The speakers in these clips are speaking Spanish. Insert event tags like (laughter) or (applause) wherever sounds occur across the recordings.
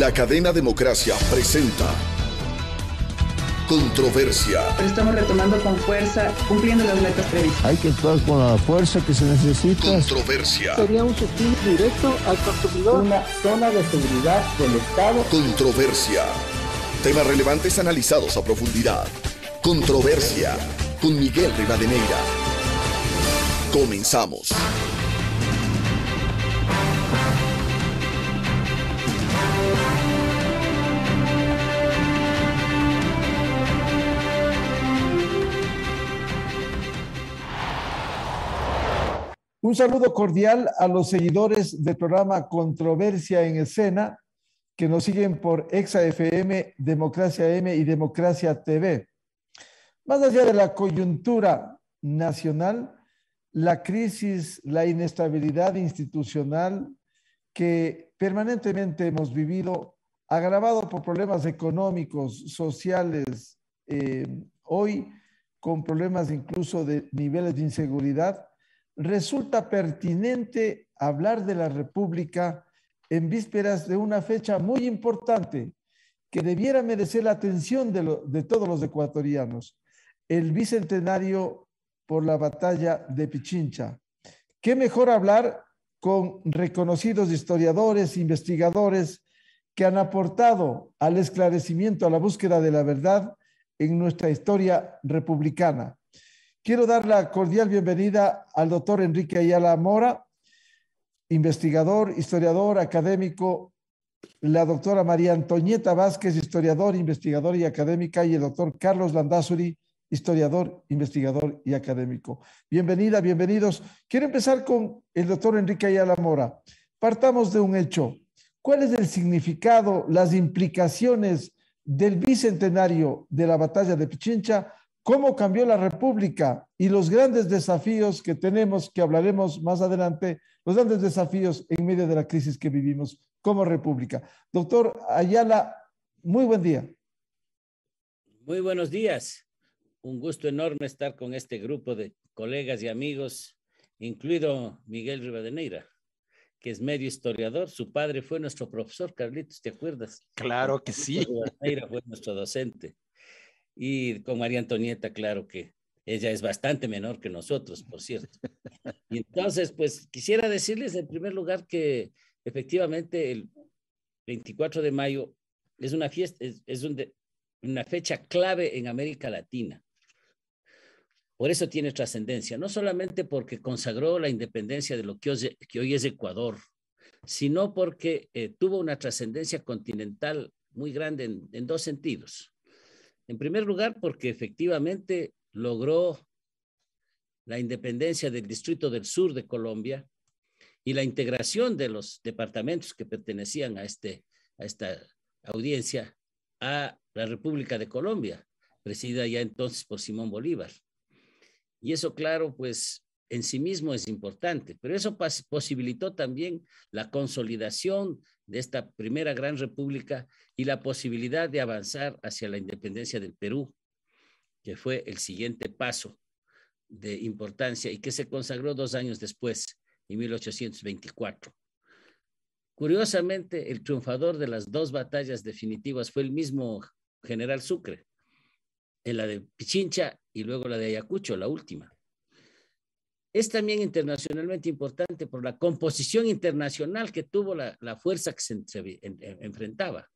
La cadena Democracia presenta Controversia. estamos retomando con fuerza, cumpliendo las metas previstas. Hay que actuar con la fuerza que se necesita. Controversia. Sería un subsidio directo al consumidor. Una zona de seguridad del Estado. Controversia. Temas relevantes analizados a profundidad. Controversia. Con Miguel Rivadeneira. Comenzamos. Un saludo cordial a los seguidores del programa Controversia en Escena, que nos siguen por ExaFM, Democracia M y Democracia TV. Más allá de la coyuntura nacional, la crisis, la inestabilidad institucional que permanentemente hemos vivido, agravado por problemas económicos, sociales, eh, hoy con problemas incluso de niveles de inseguridad, resulta pertinente hablar de la República en vísperas de una fecha muy importante que debiera merecer la atención de, todos los ecuatorianos, el bicentenario por la batalla de Pichincha. ¿Qué mejor hablar con reconocidos historiadores, investigadores que han aportado al esclarecimiento, a la búsqueda de la verdad en nuestra historia republicana? Quiero dar la cordial bienvenida al doctor Enrique Ayala Mora, investigador, historiador, académico, la doctora María Antoñeta Vázquez, historiador, investigador y académica, y el doctor Carlos Landazuri, historiador, investigador y académico. Bienvenida, bienvenidos. Quiero empezar con el doctor Enrique Ayala Mora. Partamos de un hecho. ¿Cuál es el significado, las implicaciones del bicentenario de la batalla de Pichincha cómo cambió la República y los grandes desafíos que tenemos, que hablaremos más adelante, los grandes desafíos en medio de la crisis que vivimos como República. Doctor Ayala, muy buen día. Muy buenos días. Un gusto enorme estar con este grupo de colegas y amigos, incluido Miguel Rivadeneira que es medio historiador. Su padre fue nuestro profesor, Carlitos, ¿te acuerdas? Claro que sí. Rivadeneira fue nuestro docente y con María Antonieta, claro que ella es bastante menor que nosotros, por cierto. Y entonces, pues quisiera decirles en primer lugar que efectivamente el 24 de mayo es una fiesta, es, una fecha clave en América Latina. Por eso tiene trascendencia, no solamente porque consagró la independencia de lo que hoy, es Ecuador, sino porque eh, tuvo una trascendencia continental muy grande en dos sentidos. En primer lugar, porque efectivamente logró la independencia del Distrito del Sur de Colombia y la integración de los departamentos que pertenecían a, este, a esta audiencia a la República de Colombia, presidida ya entonces por Simón Bolívar. Y eso, claro, pues en sí mismo es importante, pero eso posibilitó también la consolidación de esta primera gran república y la posibilidad de avanzar hacia la independencia del Perú, que fue el siguiente paso de importancia y que se consagró dos años después, en 1824. Curiosamente, el triunfador de las dos batallas definitivas fue el mismo general Sucre, en la de Pichincha y luego la de Ayacucho, la última es también internacionalmente importante por la composición internacional que tuvo la, fuerza que se, enfrentaba.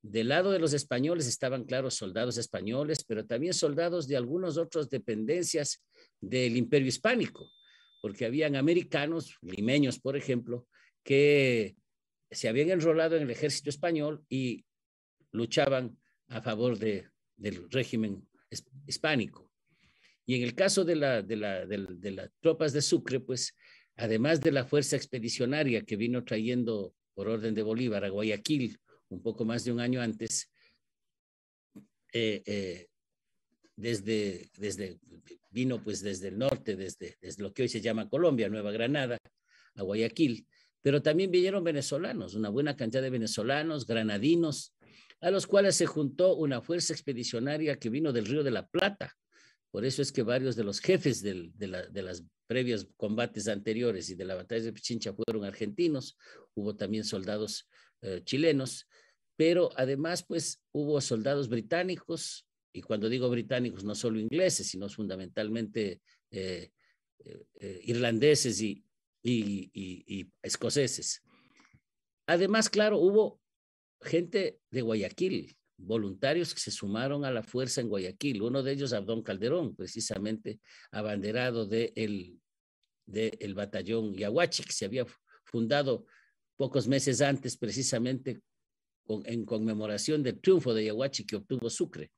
Del lado de los españoles estaban, claro, soldados españoles, pero también soldados de algunas otras dependencias del imperio hispánico, porque habían americanos, limeños, por ejemplo, que se habían enrolado en el ejército español y luchaban a favor del régimen hispánico. Y en el caso de, la, de, las tropas de Sucre, pues además de la fuerza expedicionaria que vino trayendo por orden de Bolívar a Guayaquil un poco más de un año antes, eh, eh, desde, desde, vino pues desde el norte, desde, desde lo que hoy se llama Colombia, Nueva Granada, a Guayaquil, pero también vinieron venezolanos, una buena cantidad de venezolanos, granadinos, a los cuales se juntó una fuerza expedicionaria que vino del Río de la Plata, por eso es que varios de los jefes de, los las previos combates anteriores y de la batalla de Pichincha fueron argentinos, hubo también soldados eh, chilenos, pero además pues hubo soldados británicos, y cuando digo británicos no solo ingleses, sino fundamentalmente eh, eh, irlandeses y escoceses. Además, claro, hubo gente de Guayaquil, voluntarios que se sumaron a la fuerza en Guayaquil, uno de ellos Abdón Calderón, precisamente abanderado del de batallón Yahuachi, que se había fundado pocos meses antes precisamente en conmemoración del triunfo de yaguachi que obtuvo Sucre.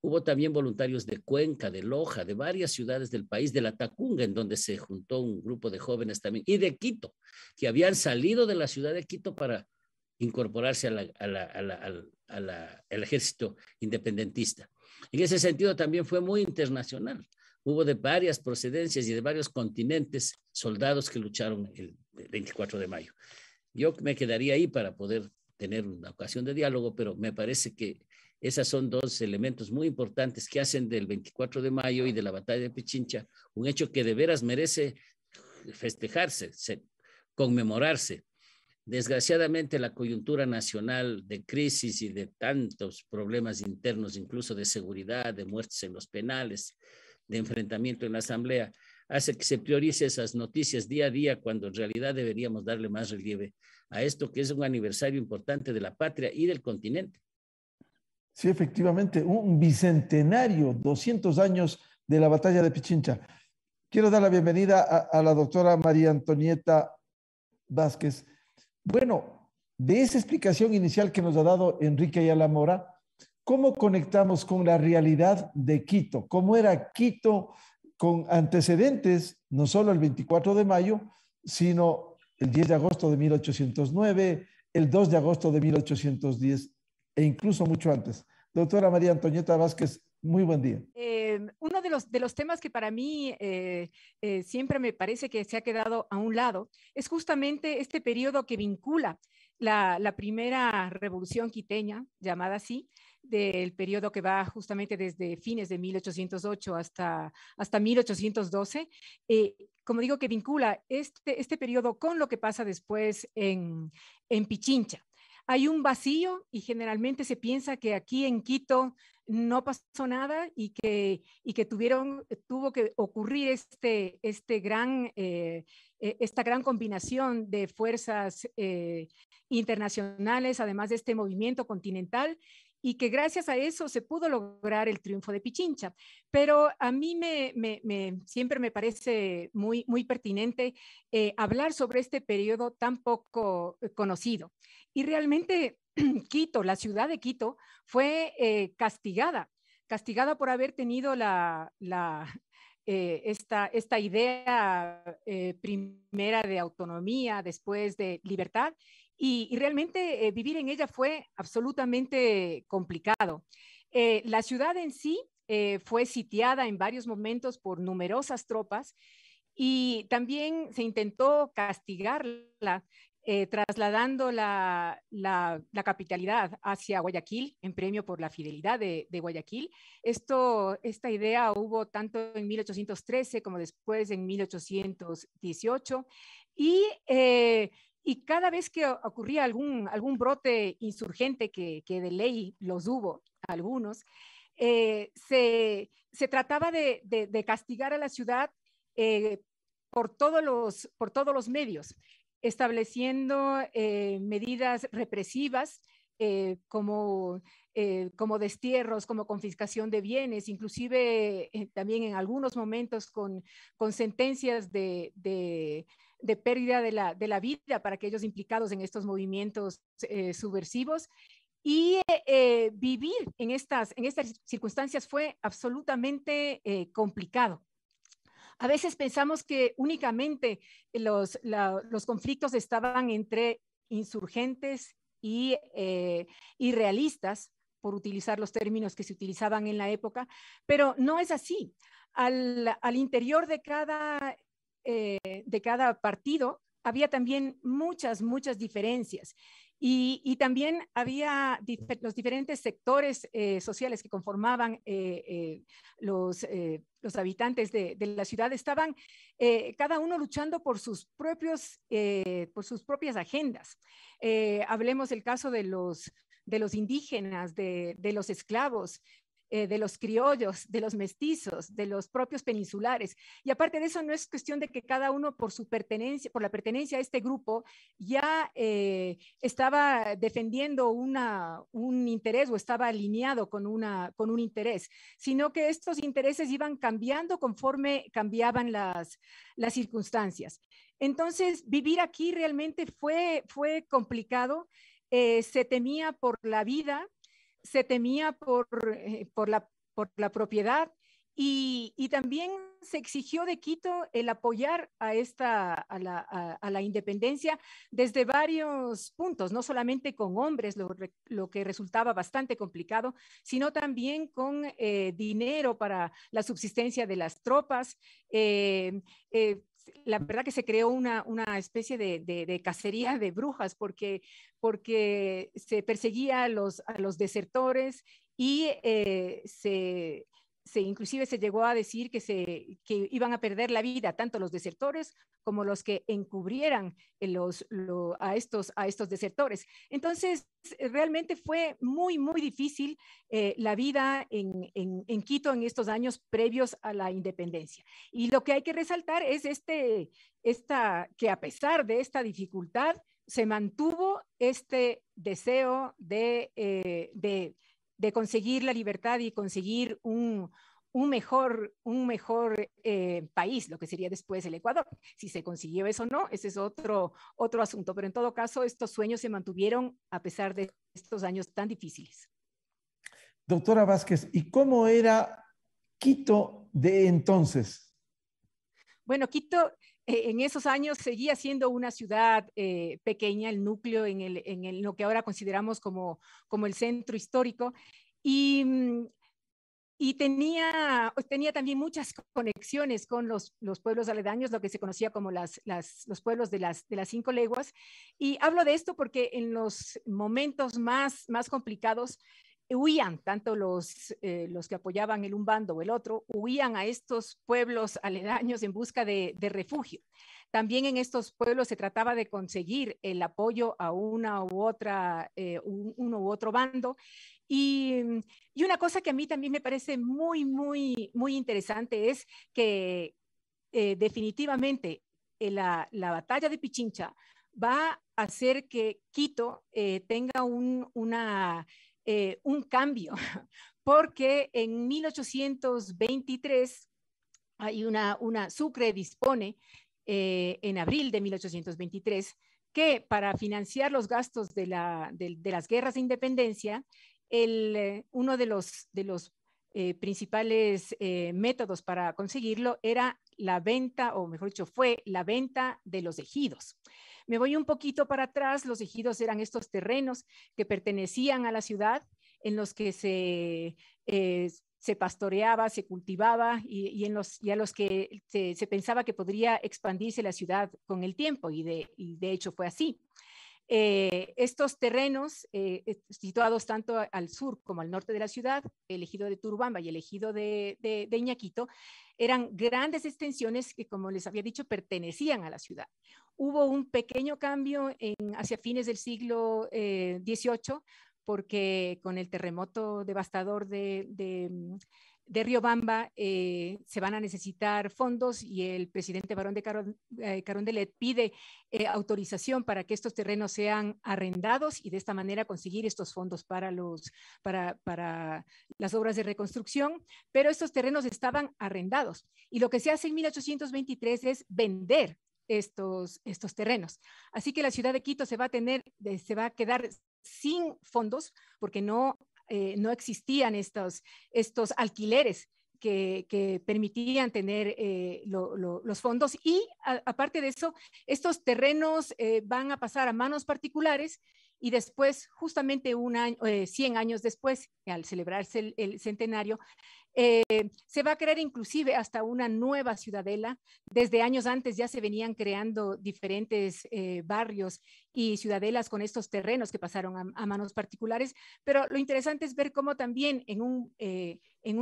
Hubo también voluntarios de Cuenca, de Loja, de varias ciudades del país, de la Tacunga, en donde se juntó un grupo de jóvenes también, y de Quito, que habían salido de la ciudad de Quito para incorporarse al ejército independentista. En ese sentido también fue muy internacional. Hubo de varias procedencias y de varios continentes soldados que lucharon el 24 de mayo. Yo me quedaría ahí para poder tener una ocasión de diálogo, pero me parece que esos son dos elementos muy importantes que hacen del 24 de mayo y de la batalla de Pichincha un hecho que de veras merece festejarse, conmemorarse Desgraciadamente, la coyuntura nacional de crisis y de tantos problemas internos, incluso de seguridad, de muertes en los penales, de enfrentamiento en la Asamblea, hace que se priorice esas noticias día a día cuando en realidad deberíamos darle más relieve a esto que es un aniversario importante de la patria y del continente. Sí, efectivamente, un bicentenario, 200 años de la batalla de Pichincha. Quiero dar la bienvenida a, a la doctora María Antonieta Vázquez bueno, de esa explicación inicial que nos ha dado Enrique Ayala Mora, ¿cómo conectamos con la realidad de Quito? ¿Cómo era Quito con antecedentes, no solo el 24 de mayo, sino el 10 de agosto de 1809, el 2 de agosto de 1810 e incluso mucho antes? Doctora María Antonieta Vázquez, muy buen día. Eh, Em, uno de los, temas que para mí eh, eh, siempre me parece que se ha quedado a un lado es justamente este periodo que vincula la, primera revolución quiteña, llamada así, del periodo que va justamente desde fines de 1808 hasta, hasta 1812, eh, como digo, que vincula este, este periodo con lo que pasa después en, en Pichincha. Hay un vacío y generalmente se piensa que aquí en Quito no pasó nada y que, y que tuvieron, tuvo que ocurrir este, este gran, eh, e, esta gran combinación de fuerzas eh, internacionales, además de este movimiento continental, y que gracias a eso se pudo lograr el triunfo de Pichincha. Pero a mí siempre me parece muy, muy pertinente eh, hablar sobre este periodo tan poco eh, conocido. Y realmente (clears throat) Quito, la ciudad de Quito, fue eh, castigada, castigada por haber tenido esta, idea primera de autonomía, después de libertad, y, realmente eh, vivir en ella fue absolutamente complicado. Eh, la ciudad en sí eh, fue sitiada en varios momentos por numerosas tropas y también se intentó castigarla trasladando la, capitalidad hacia Guayaquil en premio por la fidelidad de, Guayaquil. Esto, esta idea hubo tanto en 1813 como después en 1818 y y cada vez que ocurría algún, algún brote insurgente que, de ley los hubo, algunos, eh, se, trataba de, castigar a la ciudad eh, por, todos los, por todos los medios, estableciendo eh, medidas represivas como, como destierros, como confiscación de bienes, inclusive también en algunos momentos con, sentencias de de pérdida de la, de vida para aquellos implicados en estos movimientos eh, subversivos. Y eh, vivir en estas, en estas circunstancias fue absolutamente eh, complicado. A veces pensamos que únicamente los, conflictos estaban entre insurgentes y, y realistas, por utilizar los términos que se utilizaban en la época, pero no es así. Al, al interior de cada eh, de cada partido, había también muchas, muchas diferencias. Y, también había los diferentes sectores eh, sociales que conformaban eh, los, habitantes de, la ciudad, estaban cada uno luchando por sus, propios, por sus propias agendas. hablemos del caso de los, de los indígenas, de los esclavos, eh, de los criollos, de los mestizos, de los propios peninsulares. Y aparte de eso, no es cuestión de que cada uno por su pertenencia, por la pertenencia a este grupo, ya eh, estaba defendiendo un interés o estaba alineado con, una, con un interés, sino que estos intereses iban cambiando conforme cambiaban las, circunstancias. Entonces, vivir aquí realmente fue, fue complicado. Eh, se temía por la vida, se temía por, eh, por, la, por la propiedad y, también se exigió de Quito el apoyar a, esta, a la, independencia desde varios puntos, no solamente con hombres, lo, que resultaba bastante complicado, sino también con eh, dinero para la subsistencia de las tropas. Eh, la verdad que se creó una, una especie de, cacería de brujas porque, porque se perseguía a los, a los desertores y eh, se, inclusive se llegó a decir que, se, iban a perder la vida tanto los desertores como los que encubrieran eh, a, estos, a estos desertores. Entonces, eh, realmente fue muy, muy difícil eh, la vida en, Quito en estos años previos a la independencia. Y lo que hay que resaltar es este, esta, que a pesar de esta dificultad, se mantuvo este deseo de de conseguir la libertad y conseguir un, un mejor, un mejor eh, país, lo que sería después el Ecuador. Si se consiguió eso o no, ese es otro, otro asunto. Pero en todo caso, estos sueños se mantuvieron a pesar de estos años tan difíciles. Doctora Vázquez, ¿y cómo era Quito de entonces? Bueno, Quito e-, en esos años seguía siendo una ciudad eh, pequeña, el núcleo en, el, en lo que ahora consideramos como, como el centro histórico, y, mm, y tenía, pues, tenía también muchas conexiones con los, pueblos aledaños, lo que se conocía como las, los pueblos de las, de las cinco leguas. Y hablo de esto porque en los momentos más, más complicados, huían, tanto los, eh, los que apoyaban el un bando o el otro, huían a estos pueblos aledaños en busca de, de refugio. También en estos pueblos se trataba de conseguir el apoyo a una u otra, eh, uno u otro bando. Y, mm, y una cosa que a mí también me parece muy, muy, muy interesante es que eh, definitivamente la, la batalla de Pichincha va a hacer que Quito tenga un, una eh, un cambio, (laughs) porque en 1823 hay una, Sucre dispone eh, en abril de 1823 que para financiar los gastos de, las guerras de independencia, el, eh, uno de los, de los principales métodos para conseguirlo era la venta, o mejor dicho, fue la venta de los ejidos. Me voy un poquito para atrás, los ejidos eran estos terrenos que pertenecían a la ciudad en los que se, eh, se pastoreaba, se cultivaba y, en los, y a los que se, pensaba que podría expandirse la ciudad con el tiempo y de hecho fue así. Eh, estos terrenos, eh, eh, situados tanto al sur como al norte de la ciudad, el ejido de Turbamba y el ejido de, de, Iñaquito, eran grandes extensiones que, como les había dicho, pertenecían a la ciudad. Hubo un pequeño cambio hacia fines del siglo XVIII, porque con el terremoto devastador de, de de Riobamba eh, se van a necesitar fondos y el presidente Barón de Carón, eh, Carondelet pide eh, autorización para que estos terrenos sean arrendados y de esta manera conseguir estos fondos para, los, para, las obras de reconstrucción, pero estos terrenos estaban arrendados y lo que se hace en 1823 es vender estos, estos terrenos. Así que la ciudad de Quito se va a tener, se va a quedar sin fondos porque no eh, no existían estos, estos alquileres. Que, que, permitían tener eh, los fondos y aparte de eso, estos terrenos eh, van a pasar a manos particulares y después, justamente un año, 100 años después, al celebrarse el centenario, eh, se va a crear inclusive hasta una nueva ciudadela. Desde años antes ya se venían creando diferentes eh, barrios y ciudadelas con estos terrenos que pasaron a, manos particulares, pero lo interesante es ver cómo también en un, eh,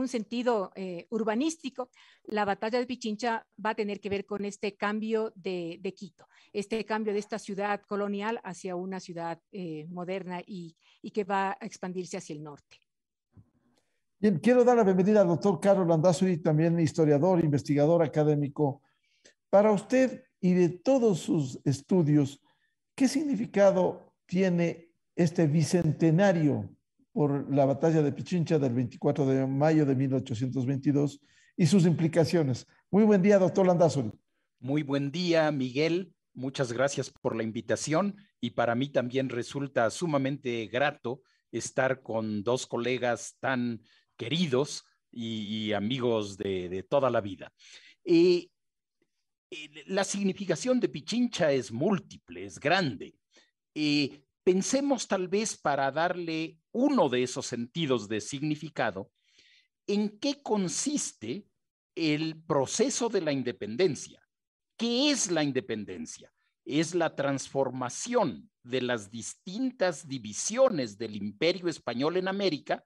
sentido urbanístico, la batalla de Pichincha va a tener que ver con este cambio de, Quito, este cambio de esta ciudad colonial hacia una ciudad moderna y que va a expandirse hacia el norte quiero dar la bienvenida al doctor Carlos Landazuri, también historiador, investigador académico. Para usted y de todos sus estudios, ¿qué significado tiene este bicentenario por la batalla de Pichincha del 24 de mayo de 1822 y sus implicaciones? Muy buen día, doctor Landazuri. Muy buen día, Miguel. Muchas gracias por la invitación y para mí también resulta sumamente grato estar con dos colegas tan queridos y, amigos de, toda la vida. Eh, eh, la significación de Pichincha es múltiple, es grande. Eh, pensemos tal vez para darle uno de esos sentidos de significado, en qué consiste el proceso de la independencia. ¿Qué es la independencia? Es la transformación de las distintas divisiones del imperio español en América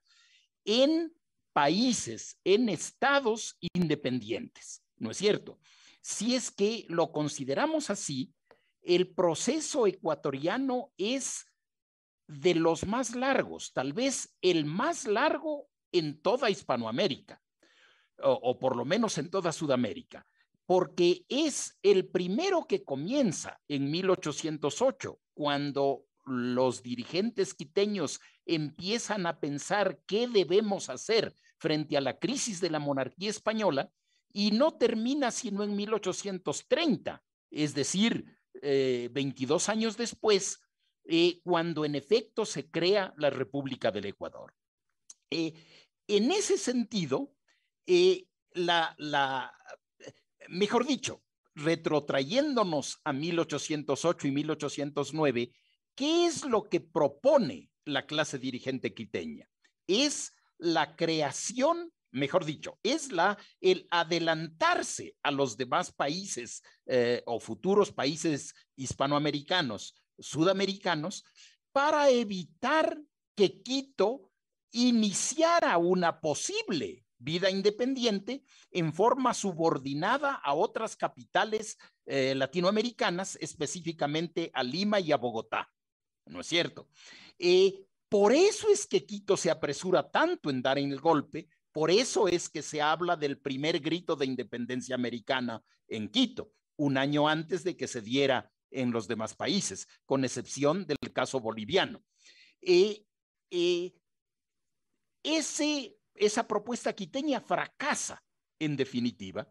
en países, en estados independientes, ¿no es cierto? Si es que lo consideramos así, el proceso ecuatoriano es de los más largos, tal vez el más largo en toda Hispanoamérica, o, por lo menos en toda Sudamérica, porque es el primero que comienza en 1808, cuando los dirigentes quiteños empiezan a pensar qué debemos hacer frente a la crisis de la monarquía española y no termina sino en 1830, es decir, 22 eh, años después, eh, cuando en efecto se crea la República del Ecuador. Eh, en ese sentido, la, la, mejor dicho, retrotrayéndonos a 1808 y 1809, ¿Qué es lo que propone la clase dirigente quiteña? Es la creación, mejor dicho, es la, el adelantarse a los demás países eh, o futuros países hispanoamericanos, sudamericanos, para evitar que Quito iniciara una posible vida independiente en forma subordinada a otras capitales eh, latinoamericanas, específicamente a Lima y a Bogotá. ¿no es cierto? Eh, por eso es que Quito se apresura tanto en dar en el golpe, por eso es que se habla del primer grito de independencia americana en Quito, un año antes de que se diera en los demás países, con excepción del caso boliviano. Eh, eh, ese, esa propuesta quiteña fracasa, en definitiva,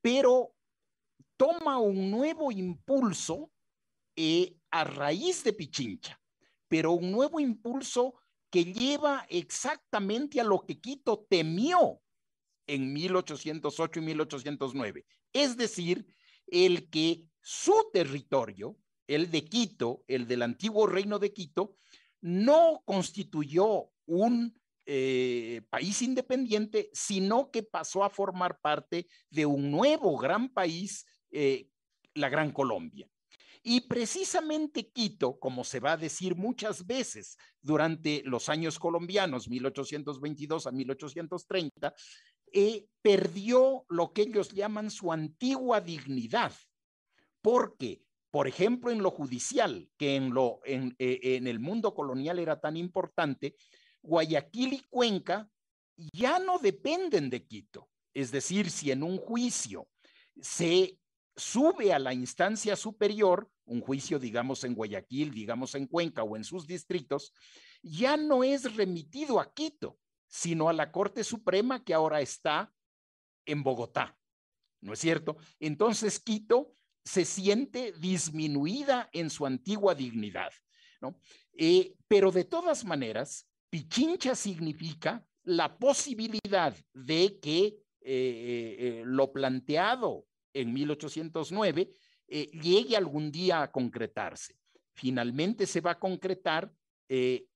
pero toma un nuevo impulso a raíz de Pichincha, pero un nuevo impulso que lleva exactamente a lo que Quito temió en 1808 y 1809, es decir, el que su territorio, el de Quito, el del antiguo reino de Quito, no constituyó un eh, país independiente, sino que pasó a formar parte de un nuevo gran país, eh, la Gran Colombia. Y precisamente Quito, como se va a decir muchas veces durante los años colombianos, 1822 a 1830, eh, perdió lo que ellos llaman su antigua dignidad, porque, por ejemplo, en lo judicial, que en, eh, en el mundo colonial era tan importante, Guayaquil y Cuenca ya no dependen de Quito. Es decir, si en un juicio se sube a la instancia superior, un juicio, digamos, en Guayaquil, digamos, en Cuenca o en sus distritos, ya no es remitido a Quito, sino a la Corte Suprema que ahora está en Bogotá. ¿No es cierto? Entonces Quito se siente disminuida en su antigua dignidad. ¿no? Eh, pero de todas maneras, Pichincha significa la posibilidad de que eh, eh, lo planteado en 1809 eh, llegue algún día a concretarse. Finalmente se va a concretar eh,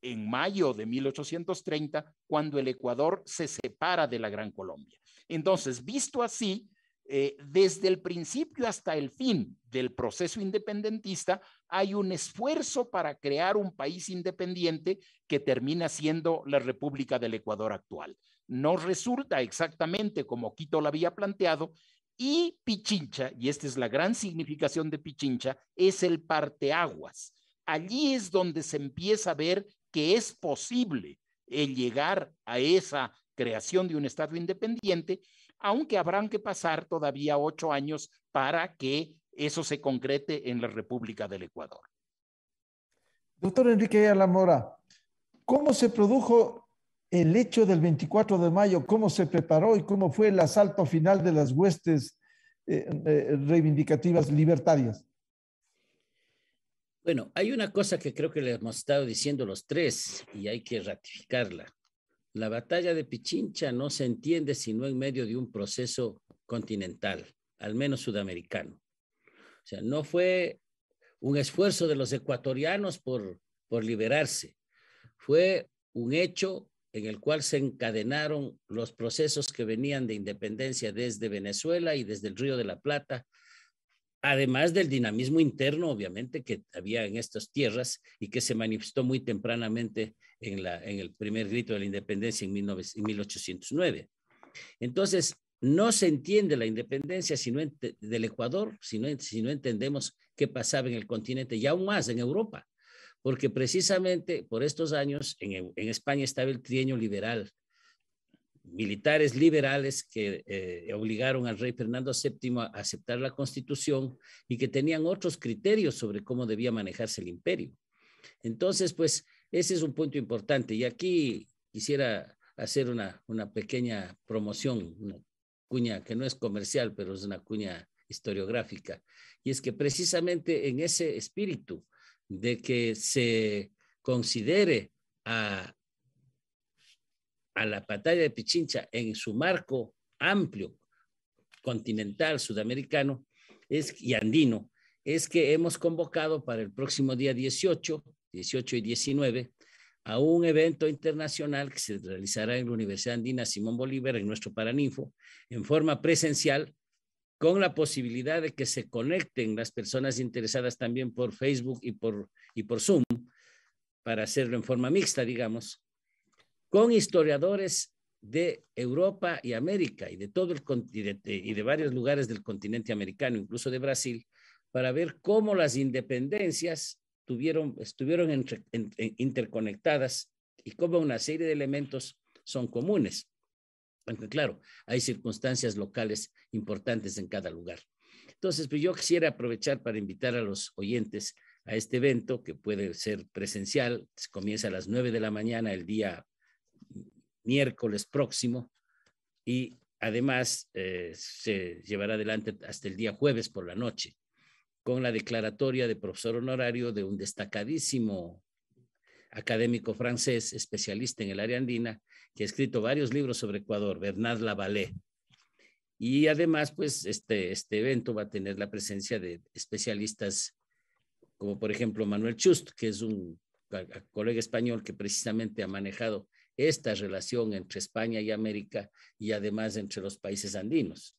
en mayo de 1830, cuando el Ecuador se separa de la Gran Colombia. Entonces, visto así, eh, desde el principio hasta el fin del proceso independentista, hay un esfuerzo para crear un país independiente que termina siendo la República del Ecuador actual. No resulta exactamente como Quito lo había planteado, y Pichincha, y esta es la gran significación de Pichincha, es el parteaguas. Allí es donde se empieza a ver que es posible el llegar a esa creación de un Estado independiente, aunque habrán que pasar todavía ocho años para que eso se concrete en la República del Ecuador. Doctor Enrique Alamora, ¿cómo se produjo el hecho del 24 de mayo, cómo se preparó y cómo fue el asalto final de las huestes eh, eh, reivindicativas libertarias? Bueno, hay una cosa que creo que le hemos estado diciendo los tres y hay que ratificarla. La batalla de Pichincha no se entiende sino en medio de un proceso continental, al menos sudamericano. O sea, no fue un esfuerzo de los ecuatorianos por, por liberarse, fue un hecho en el cual se encadenaron los procesos que venían de independencia desde Venezuela y desde el Río de la Plata, además del dinamismo interno, obviamente, que había en estas tierras y que se manifestó muy tempranamente en, el primer grito de la independencia en, 1809. Entonces, no se entiende la independencia sino del Ecuador sino si no entendemos qué pasaba en el continente y aún más en Europa porque precisamente por estos años en, España estaba el trienio liberal, militares liberales que eh, obligaron al rey Fernando VII a aceptar la constitución y que tenían otros criterios sobre cómo debía manejarse el imperio. Entonces, pues ese es un punto importante. Y aquí quisiera hacer una, una pequeña promoción, una cuña que no es comercial, pero es una cuña historiográfica. Y es que precisamente en ese espíritu de que se considere a, la batalla de Pichincha en su marco amplio, continental, sudamericano es, y andino, es que hemos convocado para el próximo día 18, 18 y 19, a un evento internacional que se realizará en la Universidad Andina Simón Bolívar, en nuestro Paraninfo, en forma presencial, con la posibilidad de que se conecten las personas interesadas también por Facebook y por, y por Zoom, para hacerlo en forma mixta, digamos, con historiadores de Europa y América y de todo el y de varios lugares del continente americano, incluso de Brasil, para ver cómo las independencias tuvieron, estuvieron interconectadas y cómo una serie de elementos son comunes. Aunque claro, hay circunstancias locales importantes en cada lugar. Entonces, pues yo quisiera aprovechar para invitar a los oyentes a este evento que puede ser presencial. Comienza a las 9 de la mañana el día miércoles próximo y además eh, se llevará adelante hasta el día jueves por la noche con la declaratoria de profesor honorario de un destacadísimo académico francés, especialista en el área andina, que ha escrito varios libros sobre Ecuador, Bernard Lavalé. Y además, pues este, este evento va a tener la presencia de especialistas como por ejemplo Manuel Chust, que es un colega español que precisamente ha manejado esta relación entre España y América y además entre los países andinos.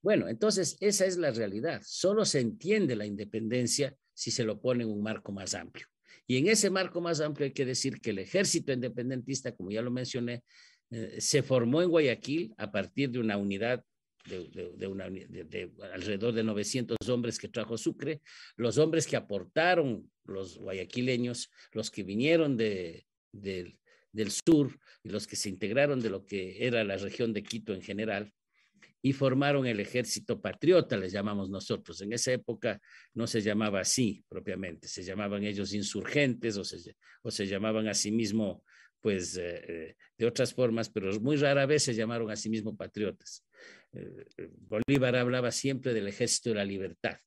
Bueno, entonces esa es la realidad. Solo se entiende la independencia si se lo pone en un marco más amplio. Y en ese marco más amplio hay que decir que el ejército independentista, como ya lo mencioné, eh, se formó en Guayaquil a partir de una unidad de, alrededor de 900 hombres que trajo Sucre, los hombres que aportaron los guayaquileños, los que vinieron del sur y los que se integraron de lo que era la región de Quito en general, y formaron el ejército patriota, les llamamos nosotros. En esa época no se llamaba así propiamente, se llamaban ellos insurgentes o se, llamaban a sí mismo, pues, eh, eh, de otras formas, pero muy rara vez se llamaron a sí mismo patriotas. Eh, Bolívar hablaba siempre del ejército de la libertad.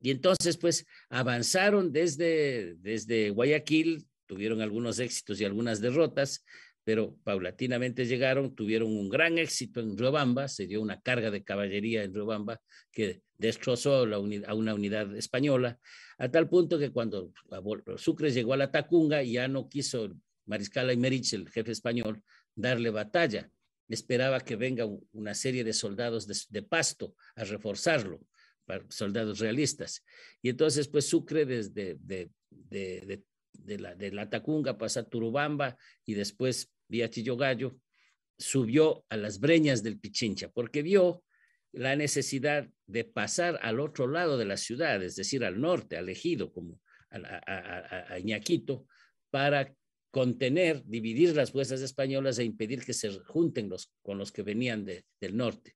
Y entonces, pues, avanzaron desde, desde Guayaquil, tuvieron algunos éxitos y algunas derrotas, pero paulatinamente llegaron, tuvieron un gran éxito en Riobamba, se dio una carga de caballería en Riobamba que destrozó a una unidad española, a tal punto que cuando Sucre llegó a la Tacunga ya no quiso Mariscal Aymerich, el jefe español, darle batalla. Esperaba que venga una serie de soldados de, pasto a reforzarlo, soldados realistas. Y entonces, pues Sucre desde la, de la Tacunga pasa a Turubamba y después vía Gallo, subió a las breñas del Pichincha porque vio la necesidad de pasar al otro lado de la ciudad, es decir, al norte, al ejido, como a, Iñaquito, para contener, dividir las fuerzas españolas e impedir que se junten los, con los que venían del norte.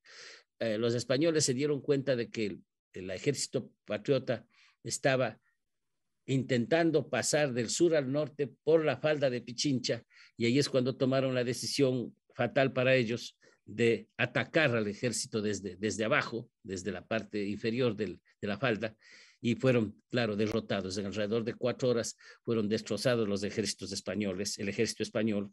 Eh, los españoles se dieron cuenta de que el ejército patriota estaba intentando pasar del sur al norte por la falda de Pichincha, y ahí es cuando tomaron la decisión fatal para ellos de atacar al ejército desde, desde abajo, desde la parte inferior de la falda, y fueron, claro, derrotados. En alrededor de cuatro horas fueron destrozados los ejércitos españoles, el ejército español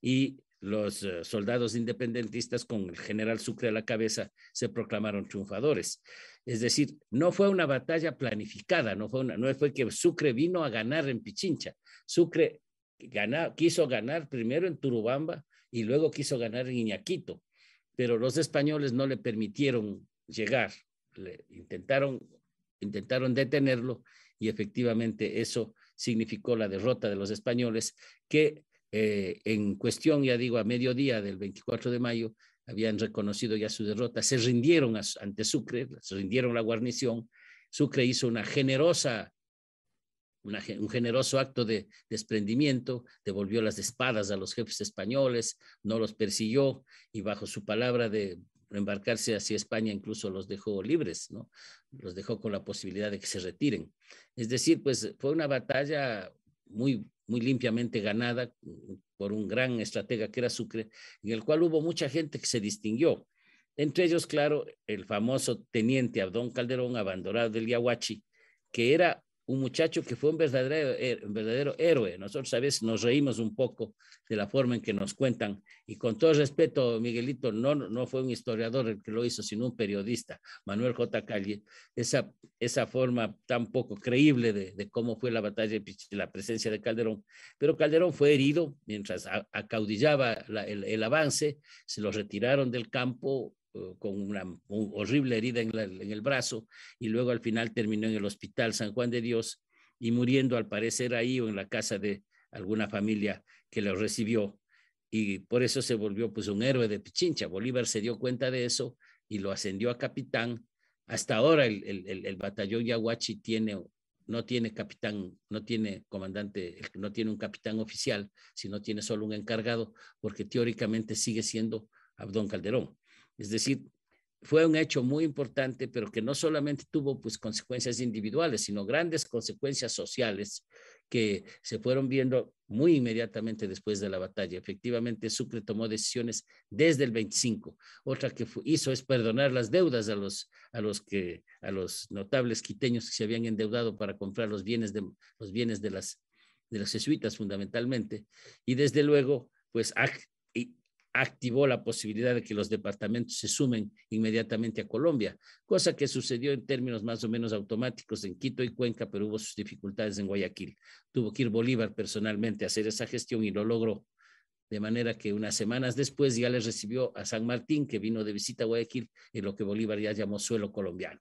y los eh, soldados independentistas con el general Sucre a la cabeza se proclamaron triunfadores. Es decir, no fue una batalla planificada, no fue, una, no fue que Sucre vino a ganar en Pichincha. Sucre quiso ganar primero en Turubamba y luego quiso ganar en Iñaquito, pero los españoles no le permitieron llegar, intentaron, intentaron detenerlo y efectivamente eso significó la derrota de los españoles que eh, en cuestión, ya digo, a mediodía del 24 de mayo, habían reconocido ya su derrota, se rindieron ante Sucre, se rindieron la guarnición. Sucre hizo una generosa, un generoso acto de desprendimiento, devolvió las espadas a los jefes españoles, no los persiguió y bajo su palabra de embarcarse hacia España incluso los dejó libres, ¿no? Los dejó con la posibilidad de que se retiren. Es decir, pues fue una batalla muy muy limpiamente ganada mm, por un gran estratega que era Sucre, en el cual hubo mucha gente que se distinguió. Entre ellos, claro, el famoso teniente Abdón Calderón, abandonado del Yahuachi, que era un muchacho que fue un verdadero, eh, verdadero héroe. Nosotros a veces nos reímos un poco de la forma en que nos cuentan. Y con todo respeto, Miguelito, no, no fue un historiador el que lo hizo, sino un periodista, Manuel J. Calle. Esa, esa forma tan poco creíble de, cómo fue la batalla de la presencia de Calderón. Pero Calderón fue herido mientras acaudillaba el, el avance, se lo retiraron del campo, con una horrible herida en, el brazo y luego al final terminó en el hospital San Juan de Dios y muriendo al parecer ahí o en la casa de alguna familia que lo recibió y por eso se volvió pues un héroe de Pichincha. Bolívar se dio cuenta de eso y lo ascendió a capitán. Hasta ahora el, batallón Yaguachi tiene, no tiene capitán, no tiene comandante, no tiene un capitán oficial, sino tiene solo un encargado porque teóricamente sigue siendo Abdón Calderón. Es decir, fue un hecho muy importante, pero que no solamente tuvo pues, consecuencias individuales, sino grandes consecuencias sociales que se fueron viendo muy inmediatamente después de la batalla. Efectivamente, Sucre tomó decisiones desde el 25. Otra que hizo es perdonar las deudas a los, a, los que, a los notables quiteños que se habían endeudado para comprar los bienes de, los bienes de, las, de los jesuitas fundamentalmente. Y desde luego, pues activó la posibilidad de que los departamentos se sumen inmediatamente a Colombia, cosa que sucedió en términos más o menos automáticos en Quito y Cuenca, pero hubo sus dificultades en Guayaquil. Tuvo que ir Bolívar personalmente a hacer esa gestión y lo logró. De manera que unas semanas después ya le recibió a San Martín, que vino de visita a Guayaquil, en lo que Bolívar ya llamó suelo colombiano.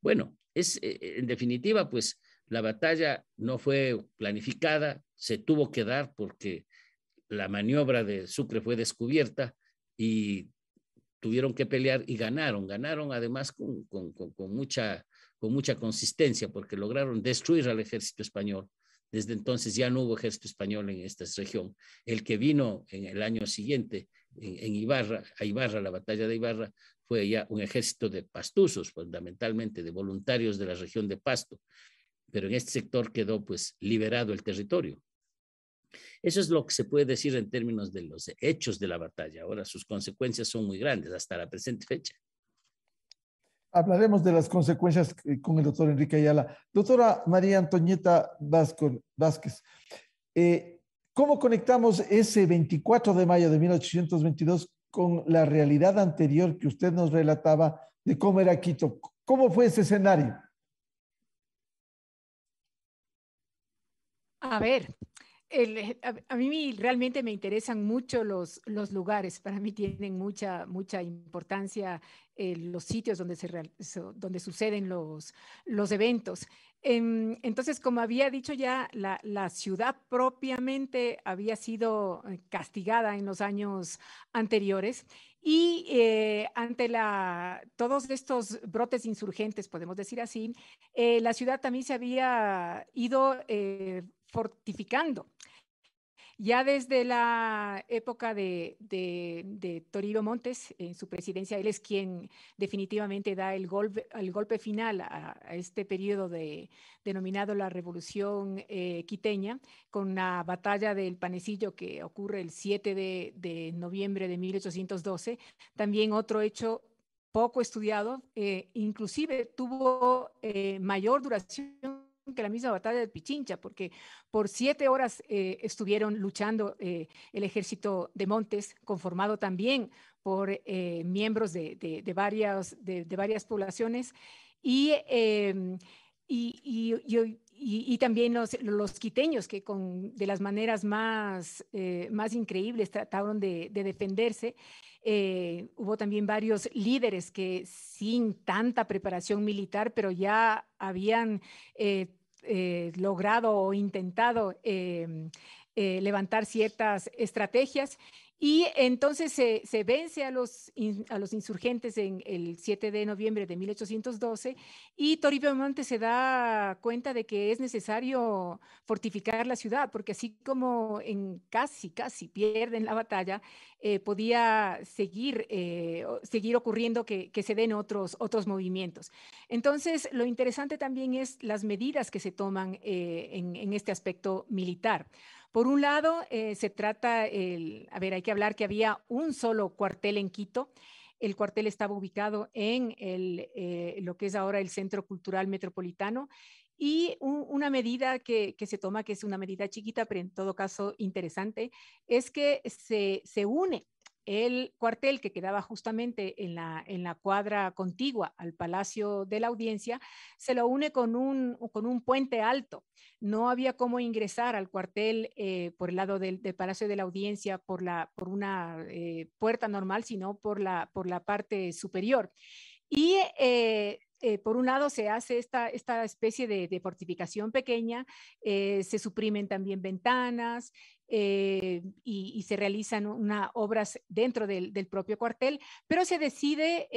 Bueno, es eh, eh, en definitiva, pues la batalla no fue planificada, se tuvo que dar porque la maniobra de Sucre fue descubierta y tuvieron que pelear y ganaron. Ganaron además con, mucha, con mucha consistencia porque lograron destruir al ejército español. Desde entonces ya no hubo ejército español en esta región. El que vino en el año siguiente en, Ibarra, a Ibarra, la batalla de Ibarra, fue ya un ejército de pastuzos, fundamentalmente de voluntarios de la región de Pasto. Pero en este sector quedó pues liberado el territorio. Eso es lo que se puede decir en términos de los hechos de la batalla. Ahora sus consecuencias son muy grandes hasta la presente fecha. Hablaremos de las consecuencias eh, con el doctor Enrique Ayala. Doctora María Antonieta Vázquez, eh, ¿cómo conectamos ese 24 de mayo de 1822 con la realidad anterior que usted nos relataba de cómo era Quito? ¿Cómo fue ese escenario? A ver, eh, a, mí realmente me interesan mucho los, los lugares, para mí tienen mucha, mucha importancia eh, los sitios donde, se donde suceden los, los eventos. Em, entonces, como había dicho ya, la, la, ciudad propiamente había sido eh, castigada en los años anteriores y ante la, todos estos brotes insurgentes, podemos decir así, la ciudad también se había ido fortificando. Ya desde la época de, de, Montes, en su presidencia, él es quien definitivamente da el golpe, final a, este periodo denominado la Revolución eh, Quiteña, con la batalla del Panecillo que ocurre el 7 de, noviembre de 1812. También otro hecho poco estudiado, eh, inclusive tuvo eh, mayor duración que la misma batalla de Pichincha, porque por siete horas eh, estuvieron luchando eh, el ejército de Montes, conformado también por eh, miembros de, varias, poblaciones, y, em, también los, quiteños que de las maneras más, increíbles trataron de, defenderse. hubo también varios líderes que sin tanta preparación militar, pero ya habían eh, logrado o intentado em, eh, levantar ciertas estrategias y entonces se, vence a los, insurgentes en el 7 de noviembre de 1812 y Toribio se da cuenta de que es necesario fortificar la ciudad, porque así como en casi, casi pierden la batalla, eh, podía seguir, eh, seguir ocurriendo que, se den otros, otros movimientos. Entonces, lo interesante también es las medidas que se toman eh, en este aspecto militar. Por un lado, eh, se trata, a ver, hay que hablar que había un solo cuartel en Quito. El cuartel estaba ubicado en el, eh, lo que es ahora el Centro Cultural Metropolitano y una medida que, se toma, que es una medida chiquita, pero en todo caso interesante, es que se, se une el cuartel que quedaba justamente en la, en la cuadra contigua al Palacio de la Audiencia, se lo une con un, con un puente alto. No había cómo ingresar al cuartel eh, por el lado del, Palacio de la Audiencia por, la, por una eh, puerta normal, sino por la, por la parte superior. Y eh, eh, por un lado se hace esta, especie de, fortificación pequeña, eh, se suprimen también ventanas eh, y, se realizan obras dentro del, propio cuartel, pero se decide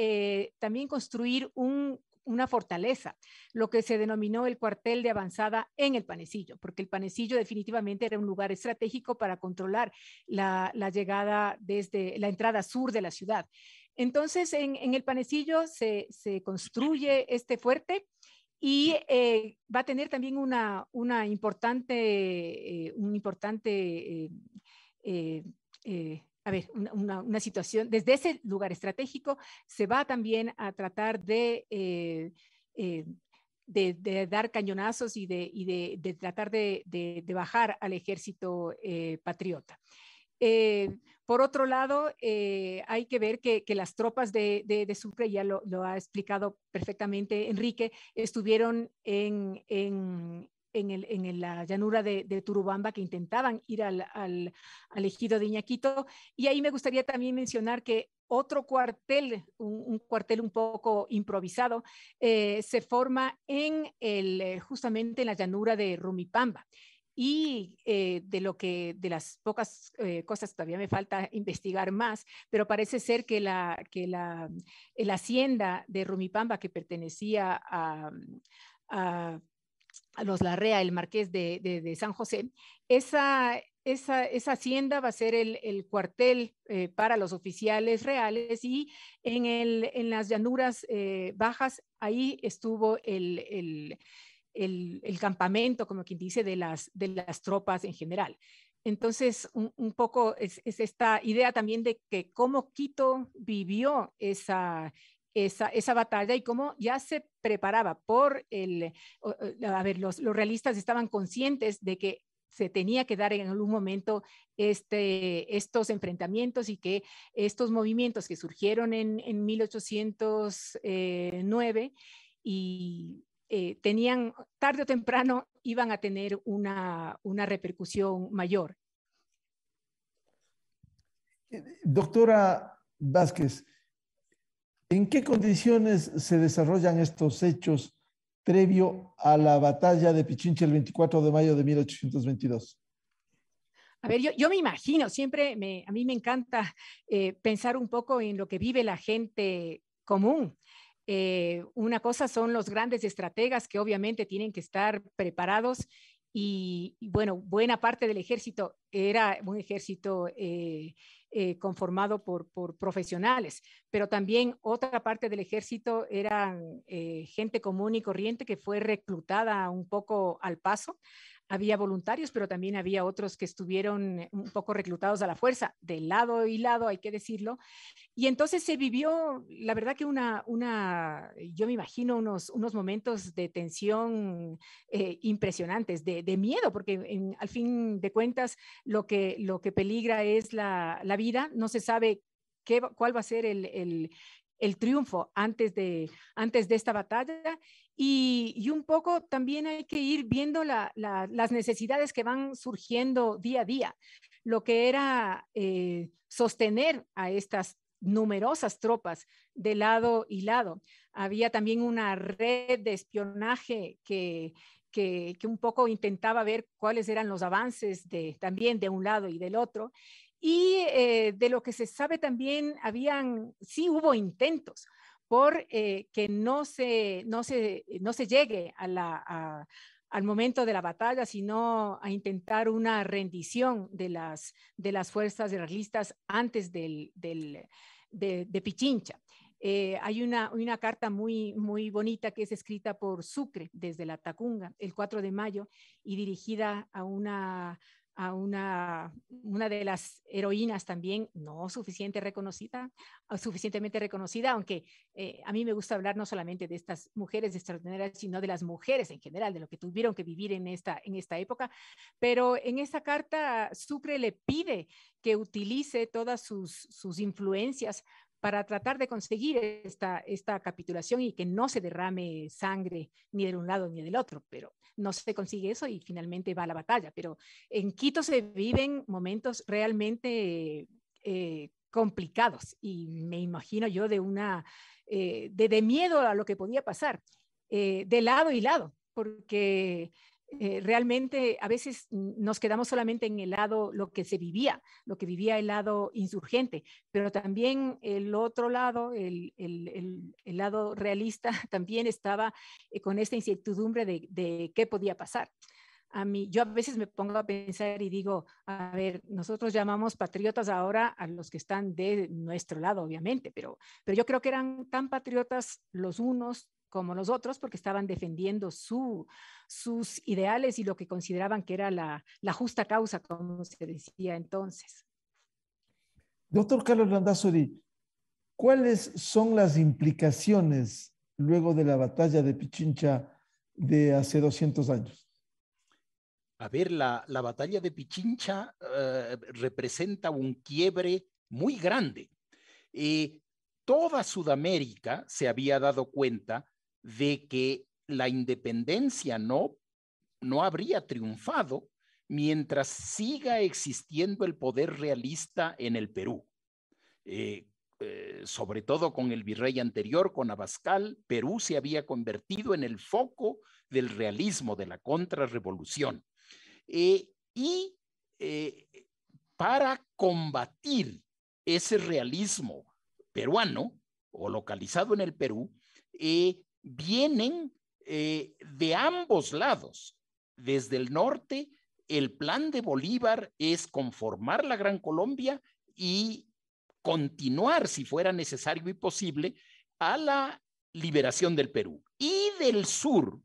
también construir una fortaleza, lo que se denominó el cuartel de avanzada en el Panecillo, porque el Panecillo definitivamente era un lugar estratégico para controlar la llegada desde la entrada sur de la ciudad. Entonces, en, el panecillo se, construye (laughs) este fuerte y eh, va a tener también una, importante, eh, un importante, eh, a ver, una, situación, desde ese lugar estratégico se va también a tratar de... De, dar cañonazos y de, tratar de, bajar al ejército patriota. Por otro lado, eh, hay que ver que, las tropas de, Sucre, ya lo, ha explicado perfectamente Enrique, estuvieron en, la llanura de, Turubamba que intentaban ir al, ejido de Iñaquito. Y ahí me gustaría también mencionar que otro cuartel, un, cuartel un poco improvisado, eh, se forma en eh, justamente en la llanura de Rumipamba y eh, de lo que de las pocas eh, cosas todavía me falta investigar más, pero parece ser que la que la, eh, hacienda de Rumipamba que pertenecía a, los Larrea, el marqués de, San José, esa, esa, hacienda va a ser el, cuartel para los oficiales reales y en, las llanuras bajas, ahí estuvo el, el, campamento, como quien dice, de las, de las tropas en general. Entonces, un, poco es, esta idea también de que cómo Quito vivió esa, esa, batalla y cómo ya se preparaba por el, a ver, los, realistas estaban conscientes de que se tenía que dar en algún momento este, estos enfrentamientos y que estos movimientos que surgieron en, en 1809 eh, y eh, tenían, tarde o temprano, iban a tener una, repercusión mayor. Doctora Vázquez, ¿en qué condiciones se desarrollan estos hechos previo a la batalla de Pichincha el 24 de mayo de 1822? A ver, yo, me imagino, siempre a mí me encanta eh, pensar un poco en lo que vive la gente común. Eh, una cosa son los grandes estrategas que obviamente tienen que estar preparados y, bueno, buena parte del ejército era un ejército eh, eh, conformado por, por, profesionales, pero también otra parte del ejército era gente común y corriente que fue reclutada un poco al paso había voluntarios, pero también había otros que estuvieron eh, un poco reclutados a la fuerza, de lado y lado, hay que decirlo. Y entonces se vivió, la verdad que una, una yo me imagino unos, unos momentos de tensión eh, impresionantes, de, miedo, porque al fin de cuentas lo que, lo que peligra es la, vida, no se sabe qué, cuál va a ser el, el triunfo antes de, antes de esta batalla y, un poco también hay que ir viendo las necesidades que van surgiendo día a día. Lo que era eh, sostener a estas numerosas tropas de lado y lado. Había también una red de espionaje que, un poco intentaba ver cuáles eran los avances también de un lado y del otro. Y eh, de lo que se sabe también, habían, sí hubo intentos por eh, que no se, no, se, no se llegue al momento de la batalla, sino a intentar una rendición de las, de las fuerzas realistas antes del, de, Pichincha. Eh, hay una, una carta muy, muy bonita que es escrita por Sucre desde la Tacunga el 4 de mayo y dirigida a una a una, una de las heroínas también no suficiente reconocida, suficientemente reconocida, aunque eh, a mí me gusta hablar no solamente de estas mujeres extraordinarias, sino de las mujeres en general, de lo que tuvieron que vivir en esta, en esta época. Pero en esta carta, Sucre le pide que utilice todas sus, sus influencias para tratar de conseguir esta, esta capitulación y que no se derrame sangre ni de un lado ni del otro, pero no se consigue eso y finalmente va a la batalla. Pero en Quito se viven momentos realmente eh, complicados y me imagino yo de una, eh, de, miedo a lo que podía pasar, eh, de lado y lado, porque eh, realmente a veces nos quedamos solamente en el lado, lo que se vivía, lo que vivía el lado insurgente, pero también el otro lado, el, lado realista, (laughs) también estaba eh, con esta incertidumbre de, de qué podía pasar a mí, yo a veces me pongo a pensar y digo, a ver, nosotros llamamos patriotas ahora a los que están de nuestro lado, obviamente, pero, pero yo creo que eran tan patriotas los unos como nosotros porque estaban defendiendo su, sus ideales y lo que consideraban que era la, justa causa, como se decía entonces. Doctor Carlos Landazuri, ¿cuáles son las implicaciones luego de la batalla de Pichincha de hace 200 años? A ver, la, batalla de Pichincha eh, representa un quiebre muy grande. y eh, toda Sudamérica se había dado cuenta de que la independencia no, no habría triunfado mientras siga existiendo el poder realista en el Perú. Eh, eh, sobre todo con el virrey anterior, con Abascal, Perú se había convertido en el foco del realismo, de la contrarrevolución. Eh, y para combatir ese realismo peruano o localizado en el Perú, vienen eh, de ambos lados. Desde el norte, el plan de Bolívar es conformar la Gran Colombia y continuar, si fuera necesario y posible, a la liberación del Perú. Y del sur,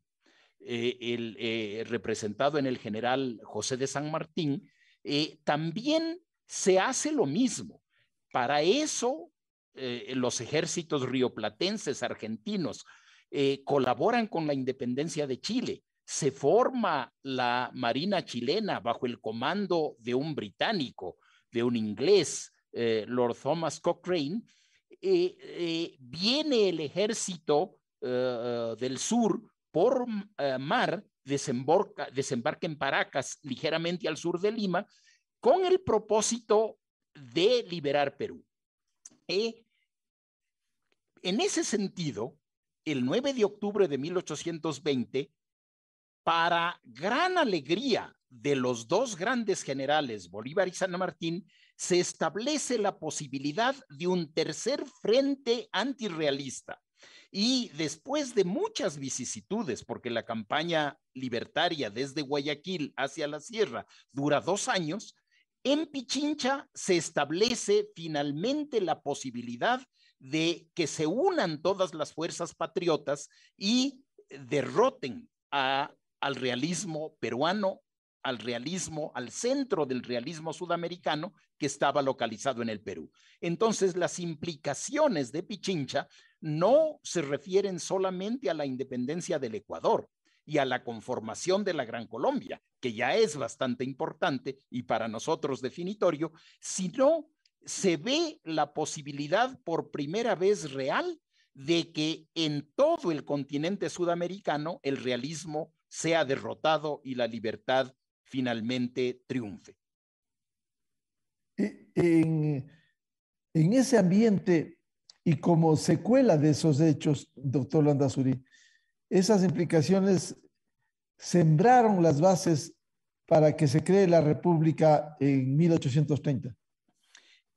eh, el, eh, representado en el general José de San Martín, también se hace lo mismo. Para eso, los ejércitos rioplatenses, argentinos, eh, colaboran con la independencia de Chile. Se forma la Marina chilena bajo el comando de un británico, de un inglés, eh, Lord Thomas Cochrane. Eh, viene el ejército del sur por mar, desembarca, desembarca en Paracas, ligeramente al sur de Lima, con el propósito de liberar Perú. en ese sentido, el 9 de octubre de 1820, para gran alegría de los dos grandes generales, Bolívar y San Martín, se establece la posibilidad de un tercer frente antirrealista. Y después de muchas vicisitudes, porque la campaña libertaria desde Guayaquil hacia la sierra dura dos años, en Pichincha se establece finalmente la posibilidad de que se unan todas las fuerzas patriotas y derroten al realismo peruano, al realismo, al centro del realismo sudamericano que estaba localizado en el Perú. Entonces, las implicaciones de Pichincha no se refieren solamente a la independencia del Ecuador, y a la conformación de la Gran Colombia, que ya es bastante importante y para nosotros definitorio, sino se ve la posibilidad por primera vez real de que en todo el continente sudamericano el realismo sea derrotado y la libertad finalmente triunfe. E, en, ese ambiente y como secuela de esos hechos, doctor Landazuri, esas implicaciones sembraron las bases para que se cree la República en 1830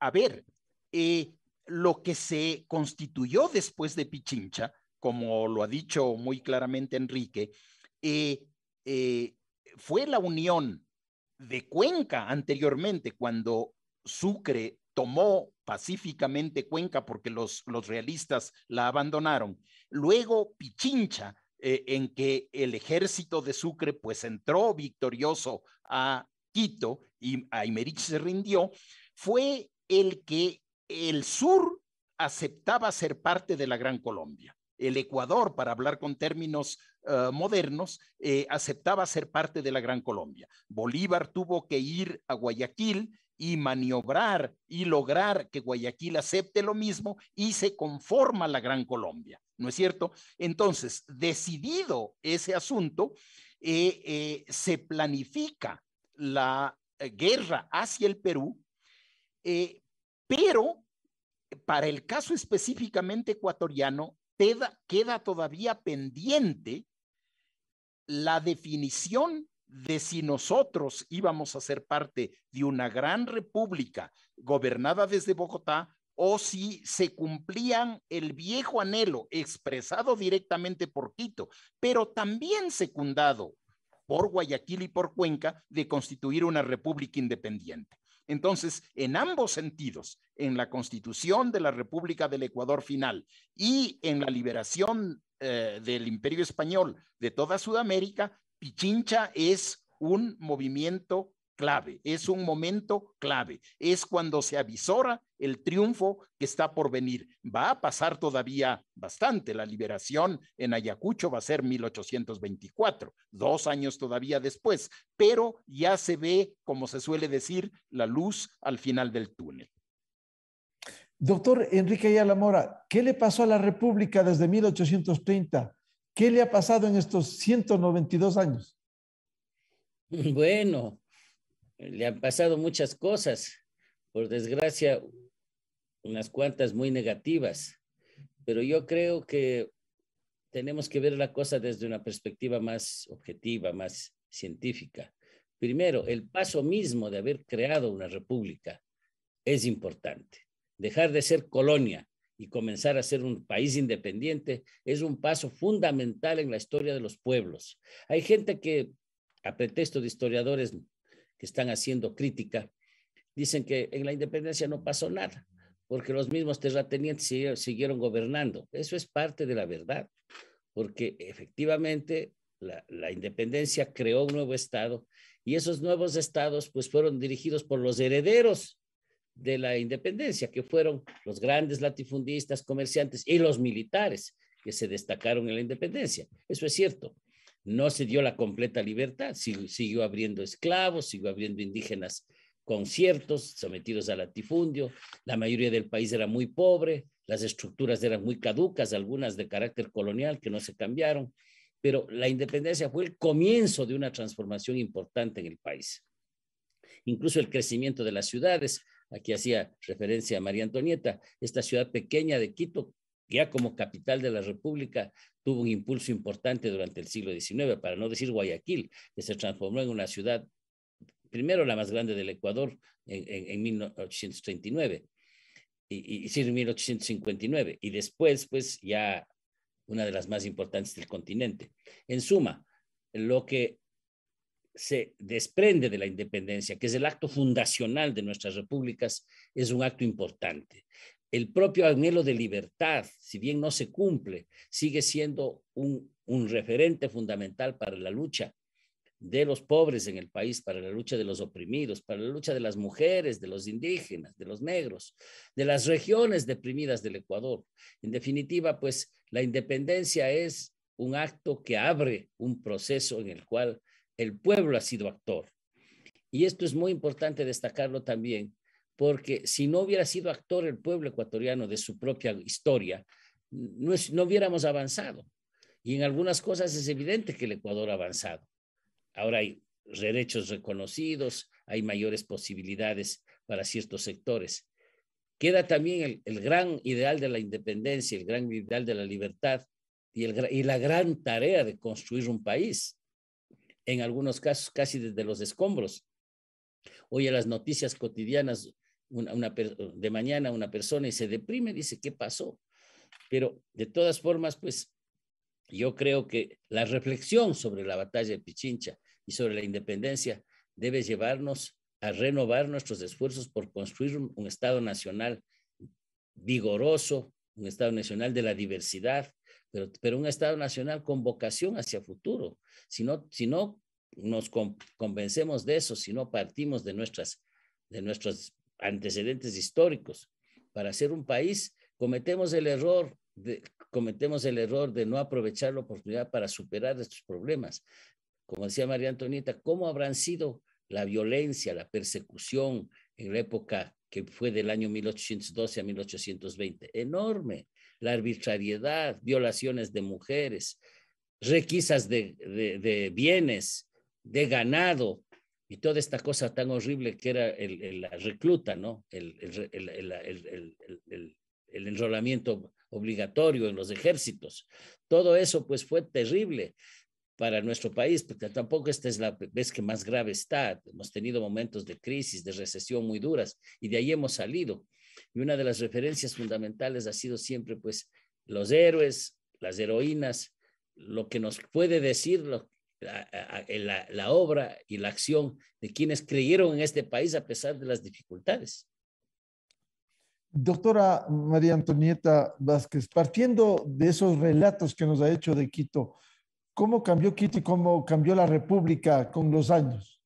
a ver, eh, lo que se constituyó después de Pichincha, como lo ha dicho muy claramente Enrique, eh, eh, fue la unión de Cuenca anteriormente, cuando Sucre tomó pacíficamente Cuenca porque los, realistas la abandonaron. Luego Pichincha, en que el ejército de Sucre pues entró victorioso a Quito y Aymerich se rindió, fue el que el sur aceptaba ser parte de la Gran Colombia. El Ecuador, para hablar con términos eh, modernos, eh, aceptaba ser parte de la Gran Colombia. Bolívar tuvo que ir a Guayaquil y maniobrar y lograr que Guayaquil acepte lo mismo y se conforma la Gran Colombia, ¿no es cierto? Entonces, decidido ese asunto, eh, se planifica la guerra hacia el Perú eh, pero para el caso específicamente ecuatoriano, queda, queda todavía pendiente la definición de si nosotros íbamos a ser parte de una gran república gobernada desde Bogotá o si se cumplían el viejo anhelo expresado directamente por Quito, pero también secundado por Guayaquil y por Cuenca de constituir una república independiente. Entonces, en ambos sentidos, en la constitución de la República del Ecuador final y en la liberación eh, del imperio español de toda Sudamérica, Pichincha es un movimiento clave, es un momento clave, es cuando se avisora el triunfo que está por venir. Va a pasar todavía bastante, la liberación en Ayacucho va a ser 1824, dos años todavía después, pero ya se ve, como se suele decir, la luz al final del túnel. Doctor Enrique Ayala Mora, ¿qué le pasó a la República desde 1830? ¿Qué le ha pasado en estos 192 años? (laughs) Bueno, eh, le han pasado muchas cosas, por desgracia, unas cuantas muy negativas, pero yo creo que tenemos que ver la cosa desde una perspectiva más objetiva, más científica. Primero, el paso mismo de haber creado una república es importante. Dejar de ser colonia y comenzar a ser un país independiente es un paso fundamental en la historia de los pueblos. Hay gente que, a pretexto de historiadores que están haciendo crítica, dicen que en la independencia no pasó nada, porque los mismos terratenientes siguieron gobernando. Eso es parte de la verdad, porque efectivamente la, independencia creó un nuevo Estado y esos nuevos estados pues fueron dirigidos por los herederos de la independencia, que fueron los grandes latifundistas, comerciantes y los militares que se destacaron en la independencia. Eso es cierto no se dio la completa libertad, siguió, abriendo esclavos, siguió abriendo indígenas conciertos sometidos al latifundio, la mayoría del país era muy pobre, las estructuras eran muy caducas, algunas de carácter colonial que no se cambiaron, pero la independencia fue el comienzo de una transformación importante en el país. Incluso el crecimiento de las ciudades, aquí hacía referencia a María Antonieta, esta ciudad pequeña de Quito ya como capital de la República, tuvo un impulso importante durante el siglo XIX, para no decir Guayaquil, que se transformó en una ciudad, primero la más grande del Ecuador en, 1839 y, y, 1859, y después, pues ya una de las más importantes del continente. En suma, lo que se desprende de la independencia, que es el acto fundacional de nuestras repúblicas, es un acto importante el propio anhelo de libertad, si bien no se cumple, sigue siendo un, referente fundamental para la lucha de los pobres en el país, para la lucha de los oprimidos, para la lucha de las mujeres, de los indígenas, de los negros, de las regiones deprimidas del Ecuador. En definitiva, pues la independencia es un acto que abre un proceso en el cual el pueblo ha sido actor. Y esto es muy importante destacarlo también, porque si no hubiera sido actor el pueblo ecuatoriano de su propia historia, no, no hubiéramos avanzado. Y en algunas cosas es evidente que el Ecuador ha avanzado. Ahora hay derechos reconocidos, hay mayores posibilidades para ciertos sectores. Queda también el, el, gran ideal de la independencia, el gran ideal de la libertad y, el, y la gran tarea de construir un país, en algunos casos casi desde los escombros. Hoy en las noticias cotidianas una, de mañana una persona y se deprime, dice, ¿qué pasó? Pero de todas formas, pues yo creo que la reflexión sobre la batalla de Pichincha y sobre la independencia debe llevarnos a renovar nuestros esfuerzos por construir un, Estado nacional vigoroso, un Estado nacional de la diversidad, pero, pero un Estado nacional con vocación hacia futuro. Si no, si no nos convencemos de eso, si no partimos de nuestras, de nuestras antecedentes históricos. Para ser un país, cometemos el error de, cometemos el error de no aprovechar la oportunidad para superar estos problemas. Como decía María Antonieta, ¿cómo habrán sido la violencia, la persecución en la época que fue del año 1812 a 1820? Enorme. La arbitrariedad, violaciones de mujeres, requisas de, de bienes, de ganado, y toda esta cosa tan horrible que era el, la recluta, ¿no? El, enrolamiento obligatorio en los ejércitos. Todo eso pues fue terrible para nuestro país, porque tampoco esta es la vez que más grave está. Hemos tenido momentos de crisis, de recesión muy duras y de ahí hemos salido. Y una de las referencias fundamentales ha sido siempre pues los héroes, las heroínas, lo que nos puede decir la, la, obra y la acción de quienes creyeron en este país a pesar de las dificultades. Doctora María Antonieta Vázquez, partiendo de esos relatos que nos ha hecho de Quito, ¿cómo cambió Quito y cómo cambió la República con los años?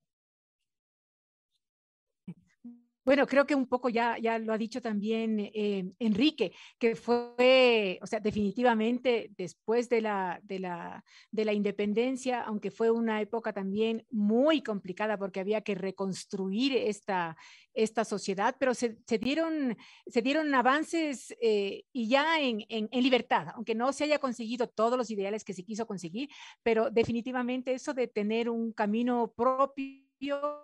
Bueno, creo que un poco ya, ya lo ha dicho también eh, Enrique, que fue, o sea, definitivamente después de la, de, la, de la independencia, aunque fue una época también muy complicada porque había que reconstruir esta, esta sociedad, pero se, dieron, se dieron avances eh, y ya en, en, en, libertad, aunque no se haya conseguido todos los ideales que se quiso conseguir, pero definitivamente eso de tener un camino propio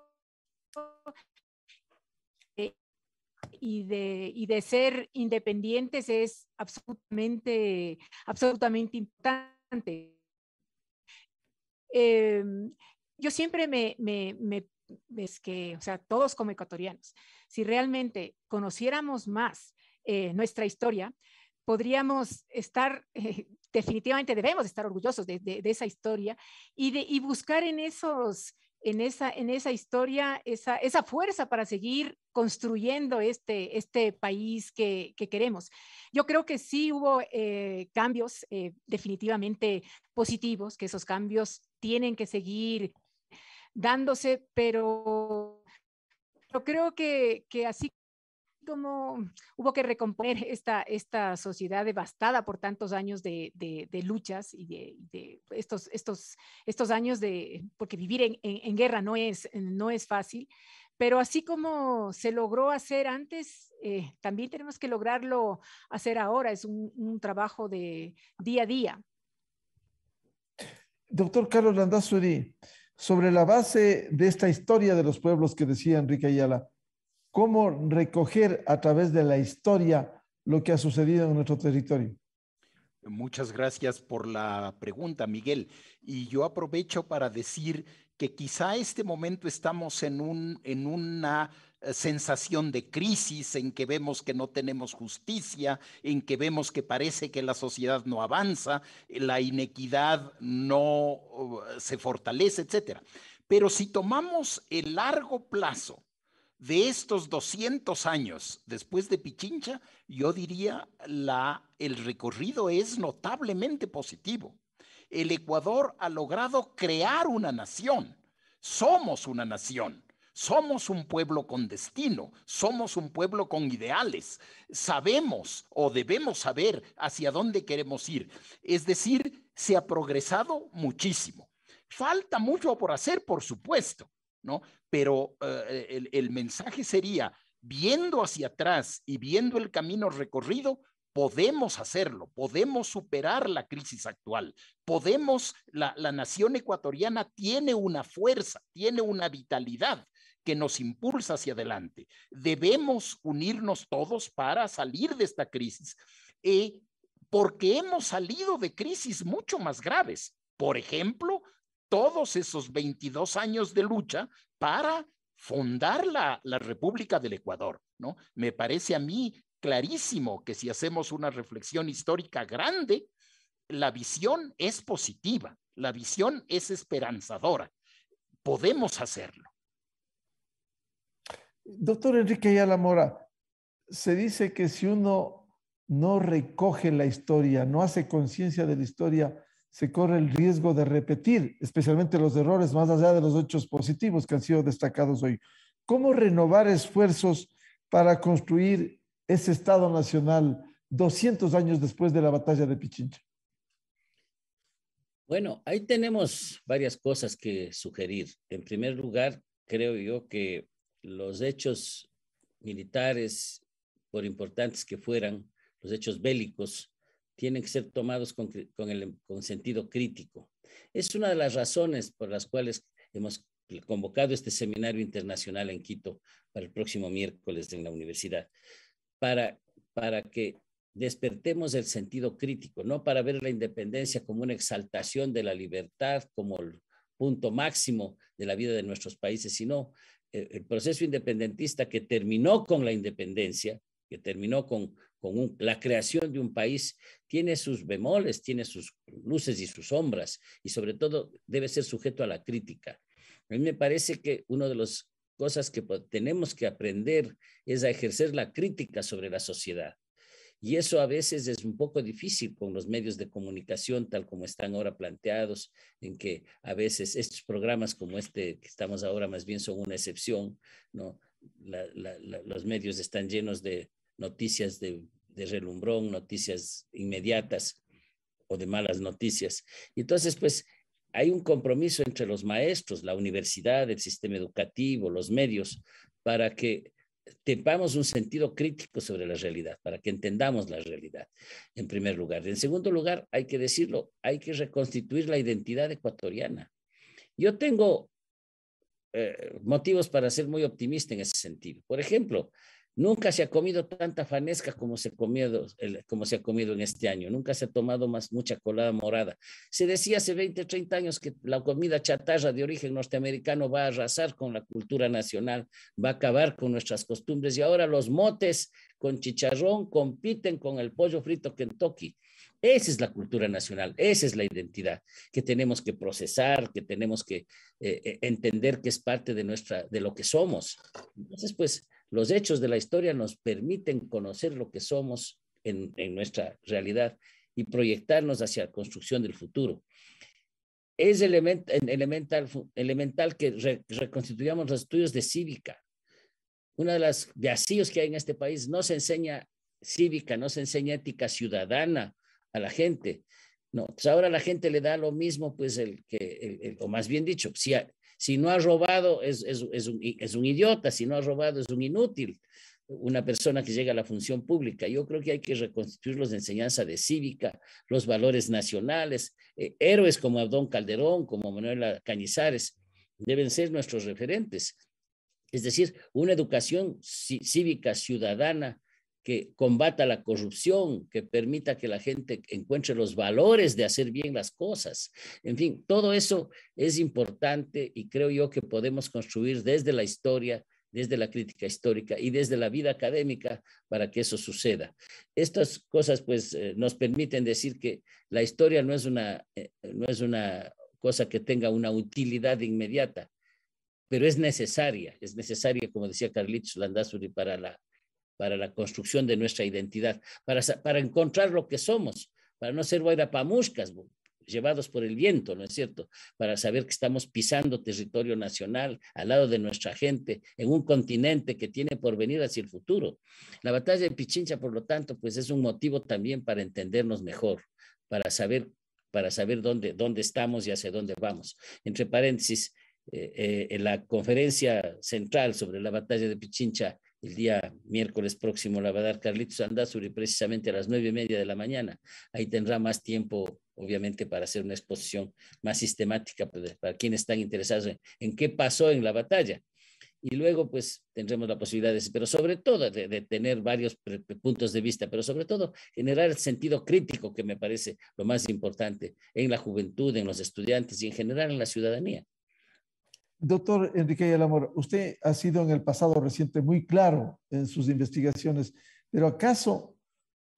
y de, de ser independientes es absolutamente, absolutamente importante. Em, yo siempre me, me, es que, o sea, todos como ecuatorianos, si realmente conociéramos más eh, nuestra historia, podríamos estar, (laughs) eh, definitivamente debemos estar orgullosos de, esa historia y, de, y buscar en esos en esa, en esa historia, esa, esa fuerza para seguir construyendo este, este país que, queremos. Yo creo que sí hubo eh, cambios eh, definitivamente positivos, que esos cambios tienen que seguir dándose, pero yo creo que, que así como hubo que recomponer esta, esta sociedad devastada por tantos años de, de, luchas y de, estos, estos, estos años de, porque vivir en, en, guerra no es, no es fácil, pero así como se logró hacer antes, eh, también tenemos que lograrlo hacer ahora, es un, un trabajo de día a día. Doctor Carlos Landazuri, sobre la base de esta historia de los pueblos que decía Enrique Ayala, cómo recoger a través de la historia lo que ha sucedido en nuestro territorio. Muchas gracias por la pregunta, Miguel. Y yo aprovecho para decir que quizá este momento estamos en, en una eh, sensación de crisis, en que vemos que no tenemos justicia, en que vemos que parece que la sociedad no avanza, la inequidad no eh, se fortalece, etc. Pero si tomamos el largo plazo de estos 200 años después de Pichincha, yo diría la, el recorrido es notablemente positivo. El Ecuador ha logrado crear una nación. Somos una nación. Somos un pueblo con destino, somos un pueblo con ideales, sabemos o debemos saber hacia dónde queremos ir. Es decir, se ha progresado muchísimo. Falta mucho por hacer, por supuesto, ¿no? pero ah, e-, el, mensaje sería, viendo hacia atrás y viendo el camino recorrido, podemos hacerlo, podemos superar la crisis actual, podemos, la, nación ecuatoriana tiene una fuerza, tiene una vitalidad que nos impulsa hacia adelante. Debemos unirnos todos para salir de esta crisis, eh, porque hemos salido de crisis mucho más graves. Por ejemplo, todos esos 22 años de lucha para fundar la, República del Ecuador, ¿no? Me parece a mí clarísimo que si hacemos una reflexión histórica grande, la visión es positiva, la visión es esperanzadora. Podemos hacerlo. Doctor Enrique Ayala Mora, se dice que si uno no recoge la historia, no hace conciencia de la historia, se corre el riesgo de repetir, especialmente los errores más allá de los hechos positivos que han sido destacados hoy. ¿Cómo renovar esfuerzos para construir ese Estado Nacional 200 años después de la batalla de Pichincha? Bueno, ahí tenemos varias cosas que sugerir. En primer lugar, creo yo que los hechos militares, por importantes que fueran, los hechos bélicos, tienen que ser tomados con, con, el, sentido crítico. Es una de las razones por las cuales hemos convocado este seminario internacional en Quito para el próximo miércoles en la universidad, para, para que despertemos el sentido crítico, no para ver la independencia como una exaltación de la libertad, como el punto máximo de la vida de nuestros países, sino el, eh, el proceso independentista que terminó con la independencia, que terminó con la creación de un país tiene sus bemoles, tiene sus luces y sus sombras, y sobre todo debe ser sujeto a la crítica. A mí me parece que una de las cosas que tenemos que aprender es a ejercer la crítica sobre la sociedad. Y eso a veces es un poco difícil con los medios de comunicación, tal como están ahora planteados, en que a veces estos programas como este que estamos ahora más bien son una excepción, ¿no? los medios están llenos de, noticias de, relumbrón, noticias inmediatas o de malas noticias. Y entonces, pues, hay un compromiso entre los maestros, la universidad, el sistema educativo, los medios, para que tengamos un sentido crítico sobre la realidad, para que entendamos la realidad, en primer lugar. En segundo lugar, hay que decirlo, hay que reconstituir la identidad ecuatoriana. Yo tengo eh, motivos para ser muy optimista en ese sentido. Por ejemplo, Nunca se ha comido tanta fanesca como se, como se ha comido en este año. Nunca se ha tomado más mucha colada morada. Se decía hace 20, 30 años que la comida chatarra de origen norteamericano va a arrasar con la cultura nacional, va a acabar con nuestras costumbres. Y ahora los motes con chicharrón compiten con el pollo frito Kentucky. Esa es la cultura nacional, esa es la identidad que tenemos que procesar, que tenemos que eh, eh, entender que es parte de, nuestra, de lo que somos. Entonces, pues los hechos de la historia nos permiten conocer lo que somos en, nuestra realidad y proyectarnos hacia la construcción del futuro. Es elemental, elemental que reconstituyamos los estudios de cívica. Uno de los vacíos que hay en este país no se enseña cívica, no se enseña ética ciudadana a la gente. No, pues ahora la gente le da lo mismo, pues el que, o más bien dicho, si si no ha robado, es, es, un, idiota. Si no ha robado, es un inútil una persona que llega a la función pública. Yo creo que hay que reconstituir los de enseñanza de cívica, los valores nacionales. Eh, héroes como Abdón Calderón, como Manuel Cañizares, deben ser nuestros referentes. Es decir, una educación cívica ciudadana que combata la corrupción, que permita que la gente encuentre los valores de hacer bien las cosas. En fin, todo eso es importante y creo yo que podemos construir desde la historia, desde la crítica histórica y desde la vida académica para que eso suceda. Estas cosas pues eh, nos permiten decir que la historia no es una, eh, no es una cosa que tenga una utilidad inmediata, pero es necesaria, es necesaria, como decía Carlitos Landazuri, para la para la construcción de nuestra identidad, para, para encontrar lo que somos, para no ser guairapamuscas, llevados por el viento, ¿no es cierto? Para saber que estamos pisando territorio nacional al lado de nuestra gente en un continente que tiene por venir hacia el futuro. La batalla de Pichincha, por lo tanto, pues es un motivo también para entendernos mejor, para saber, para saber dónde, dónde estamos y hacia dónde vamos. Entre paréntesis, eh, eh, en la conferencia central sobre la batalla de Pichincha el día miércoles próximo la va a dar Carlitos Andazuri precisamente a las nueve y media de la mañana. Ahí tendrá más tiempo, obviamente, para hacer una exposición más sistemática pues, para quienes están interesados en, qué pasó en la batalla. Y luego, pues, tendremos la posibilidad de, pero sobre todo, de, tener varios puntos de vista, pero sobre todo, generar el sentido crítico que me parece lo más importante en la juventud, en los estudiantes y en general en la ciudadanía. Doctor Enrique Amor, usted ha sido en el pasado reciente muy claro en sus investigaciones, pero ¿acaso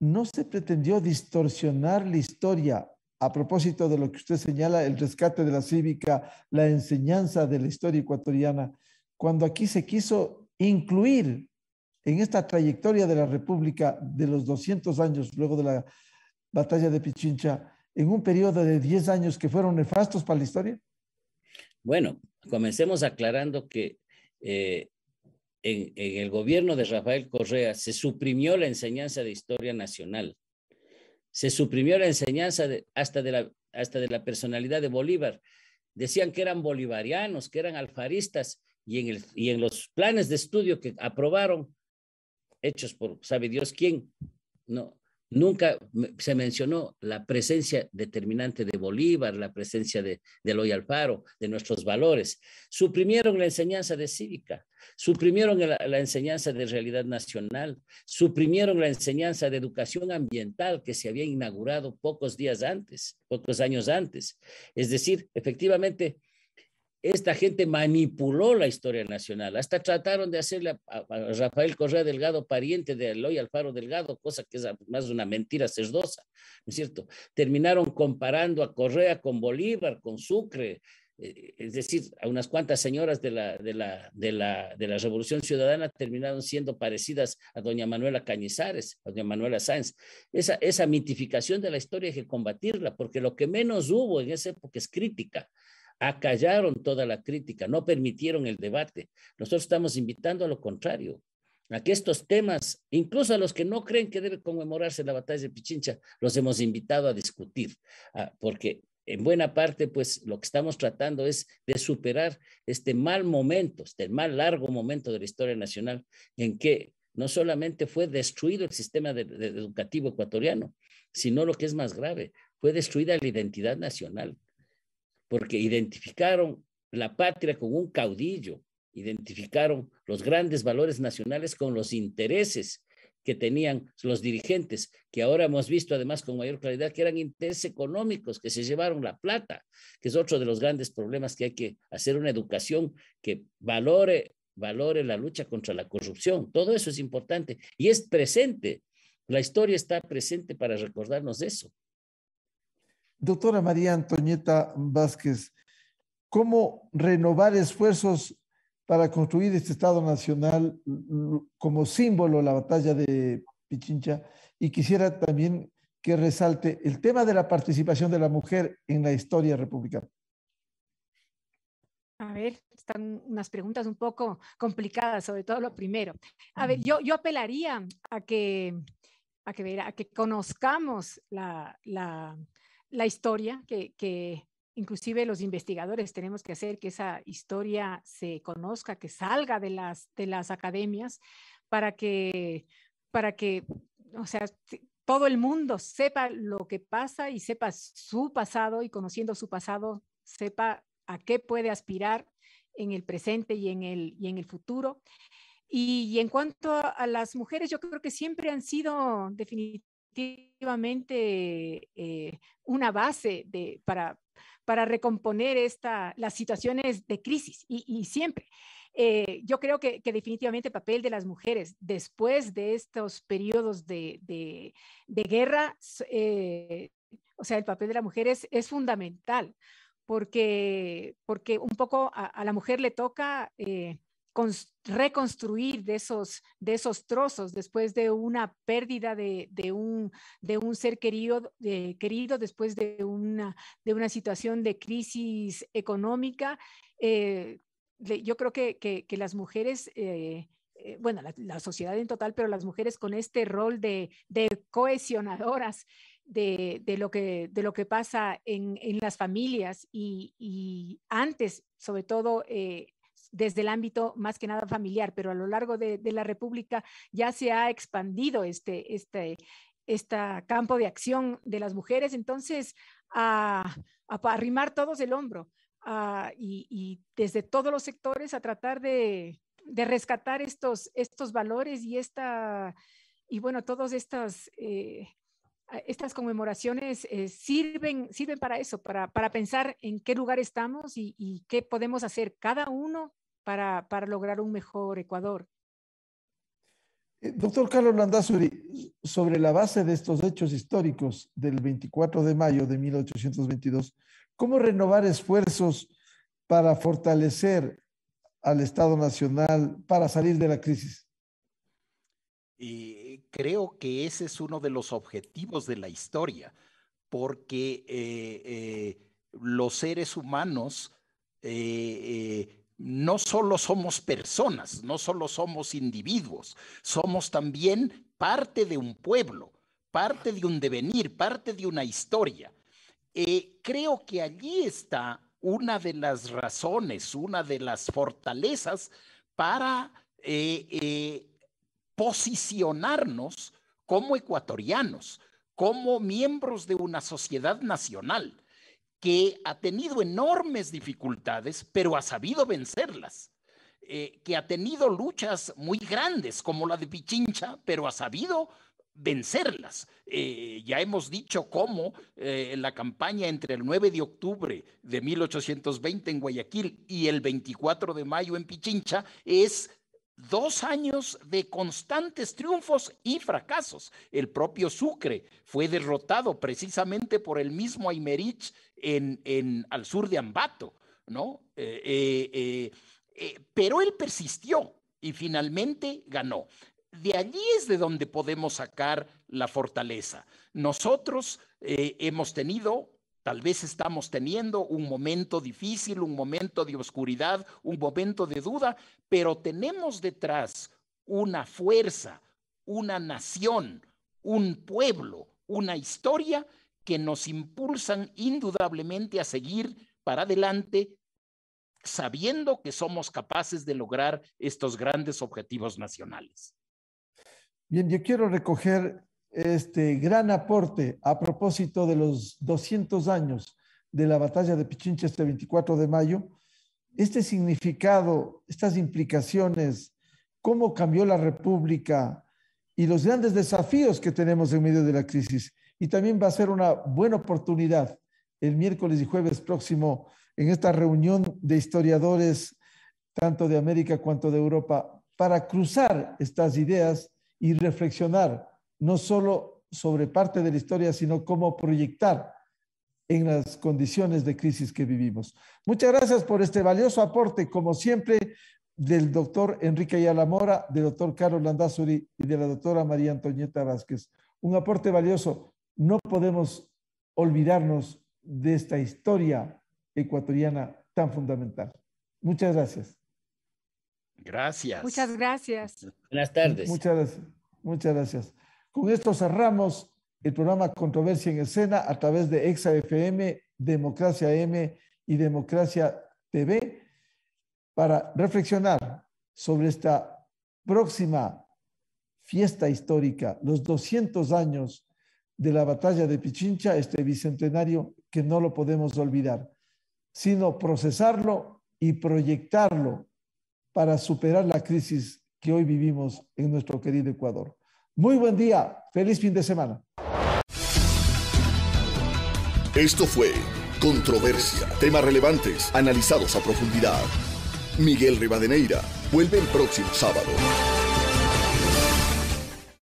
no se pretendió distorsionar la historia a propósito de lo que usted señala, el rescate de la cívica, la enseñanza de la historia ecuatoriana, cuando aquí se quiso incluir en esta trayectoria de la República de los 200 años luego de la batalla de Pichincha, en un periodo de 10 años que fueron nefastos para la historia? Bueno, comencemos aclarando que eh, en, el gobierno de Rafael Correa se suprimió la enseñanza de historia nacional, se suprimió la enseñanza hasta, de la, hasta de la personalidad de Bolívar. Decían que eran bolivarianos, que eran alfaristas, y en, el, y en los planes de estudio que aprobaron, hechos por sabe Dios quién, no, Nunca se mencionó la presencia determinante de Bolívar, la presencia de, de Eloy de nuestros valores. Suprimieron la enseñanza de cívica, suprimieron la, enseñanza de realidad nacional, suprimieron la enseñanza de educación ambiental que se había inaugurado pocos días antes, pocos años antes. Es decir, efectivamente, esta gente manipuló la historia nacional. Hasta trataron de hacerle a, Rafael Correa Delgado pariente de Eloy Alfaro Delgado, cosa que es más una mentira cerdosa, ¿no es cierto? Terminaron comparando a Correa con Bolívar, con Sucre, eh, es decir, a unas cuantas señoras de la, Revolución Ciudadana terminaron siendo parecidas a doña Manuela Cañizares, a doña Manuela Sáenz. Esa, esa mitificación de la historia hay que combatirla, porque lo que menos hubo en esa época es crítica acallaron toda la crítica, no permitieron el debate. Nosotros estamos invitando a lo contrario, a que estos temas, incluso a los que no creen que debe conmemorarse la batalla de Pichincha, los hemos invitado a discutir, ah, porque en buena parte, pues lo que estamos tratando es de superar este mal momento, este mal largo momento de la historia nacional en que no solamente fue destruido el sistema educativo ecuatoriano, sino lo que es más grave, fue destruida la identidad nacional porque identificaron la patria con un caudillo, identificaron los grandes valores nacionales con los intereses que tenían los dirigentes, que ahora hemos visto además con mayor claridad que eran intereses económicos, que se llevaron la plata, que es otro de los grandes problemas que hay que hacer una educación que valore, valore la lucha contra la corrupción. Todo eso es importante y es presente. La historia está presente para recordarnos eso. Doctora María Antonieta Vázquez, ¿cómo renovar esfuerzos para construir este Estado Nacional mm, mm, como símbolo de la batalla de Pichincha? Y quisiera también que resalte el tema de la participación de la mujer en la historia republicana. A ver, están unas preguntas un poco complicadas, sobre todo lo primero. A ver, mm. yo, yo apelaría a que, a que, a que conozcamos la, la historia que, inclusive los investigadores tenemos que hacer que esa historia se conozca, que salga de las, de las academias para que, para que, o sea, todo el mundo sepa lo que pasa y sepa su pasado y conociendo su pasado, sepa a qué puede aspirar en el presente y en el, y en el futuro. Y, en cuanto a, las mujeres, yo creo que siempre han sido definitivamente definitivamente eh, una base para, para recomponer esta, las situaciones de crisis y, siempre. Eh, yo creo que, definitivamente el papel de las mujeres después de estos periodos de, guerra, eh, o sea, el papel de las mujeres es, fundamental porque, porque un poco a, la mujer le toca reconstruir de esos, de esos trozos después de una pérdida de, un, de un ser querido, de, querido después de una, de una situación de crisis económica. Eh, yo creo que, que, las mujeres... Eh, eh, bueno, la, sociedad en total, pero las mujeres con este rol de, de cohesionadoras de, de, lo que, de lo que pasa en, en las familias y, antes, sobre todo desde el ámbito más que nada familiar, pero a lo largo de, la República ya se ha expandido este, este, campo de acción de las mujeres. Entonces, a, arrimar todos el hombro y, desde todos los sectores a tratar de, rescatar estos, estos valores y esta, y bueno, todas estas... Eh, estas conmemoraciones eh, sirven, sirven para eso, para, pensar en qué lugar estamos y, y, qué podemos hacer cada uno para, lograr un mejor Ecuador. Eh, doctor Carlos Landazuri, sobre la base de estos hechos históricos del 24 de mayo de 1822, ¿cómo renovar esfuerzos para fortalecer al Estado Nacional para salir de la crisis? creo que ese es uno de los objetivos de la historia, porque eh, eh, los seres humanos eh, no solo somos personas, no solo somos individuos, somos también parte de un pueblo, parte de un devenir, parte de una historia. Eh, creo que allí está una de las razones, una de las fortalezas para eh, eh, posicionarnos como ecuatorianos, como miembros de una sociedad nacional que ha tenido enormes dificultades, pero ha sabido vencerlas. Eh, que ha tenido luchas muy grandes, como la de Pichincha, pero ha sabido vencerlas. Eh, ya hemos dicho cómo eh, la campaña entre el 9 de octubre de 1820 en Guayaquil y el 24 de mayo en Pichincha es dos años de constantes triunfos y fracasos. El propio Sucre fue derrotado precisamente por el mismo Aymerich en, al sur de Ambato, ¿no? Eh, eh, eh, pero él persistió y finalmente ganó. De allí es de donde podemos sacar la fortaleza. Nosotros hemos tenido Tal vez estamos teniendo un momento difícil, un momento de oscuridad, un momento de duda, pero tenemos detrás una fuerza, una nación, un pueblo, una historia que nos impulsan indudablemente a seguir para adelante sabiendo que somos capaces de lograr estos grandes objetivos nacionales. Bien, yo quiero recoger este gran aporte a propósito de los 200 años de la batalla de Pichincha este 24 de mayo, este significado, estas implicaciones, cómo cambió la República y los grandes desafíos que tenemos en medio de la crisis. Y también va a ser una buena oportunidad el miércoles y jueves próximo en esta reunión de historiadores, tanto de América cuanto de Europa, para cruzar estas ideas y reflexionar no solo sobre parte de la historia, sino cómo proyectar en las condiciones de crisis que vivimos. Muchas gracias por este valioso aporte, como siempre, del doctor Enrique Ayala Mora, del doctor Carlos Landazuri y de la doctora María Antonieta Vázquez. Un aporte valioso. No podemos olvidarnos de esta historia ecuatoriana tan fundamental. Muchas gracias. Gracias. Muchas gracias. Buenas tardes. Muchas Muchas gracias. Con esto cerramos el programa Controversia en Escena a través de ExaFM, Democracia M y Democracia TV para reflexionar sobre esta próxima fiesta histórica, los 200 años de la batalla de Pichincha, este bicentenario que no lo podemos olvidar, sino procesarlo y proyectarlo para superar la crisis que hoy vivimos en nuestro querido Ecuador. Muy buen día, feliz fin de semana. Esto fue Controversia, temas relevantes analizados a profundidad. Miguel Rivadeneira vuelve el próximo sábado.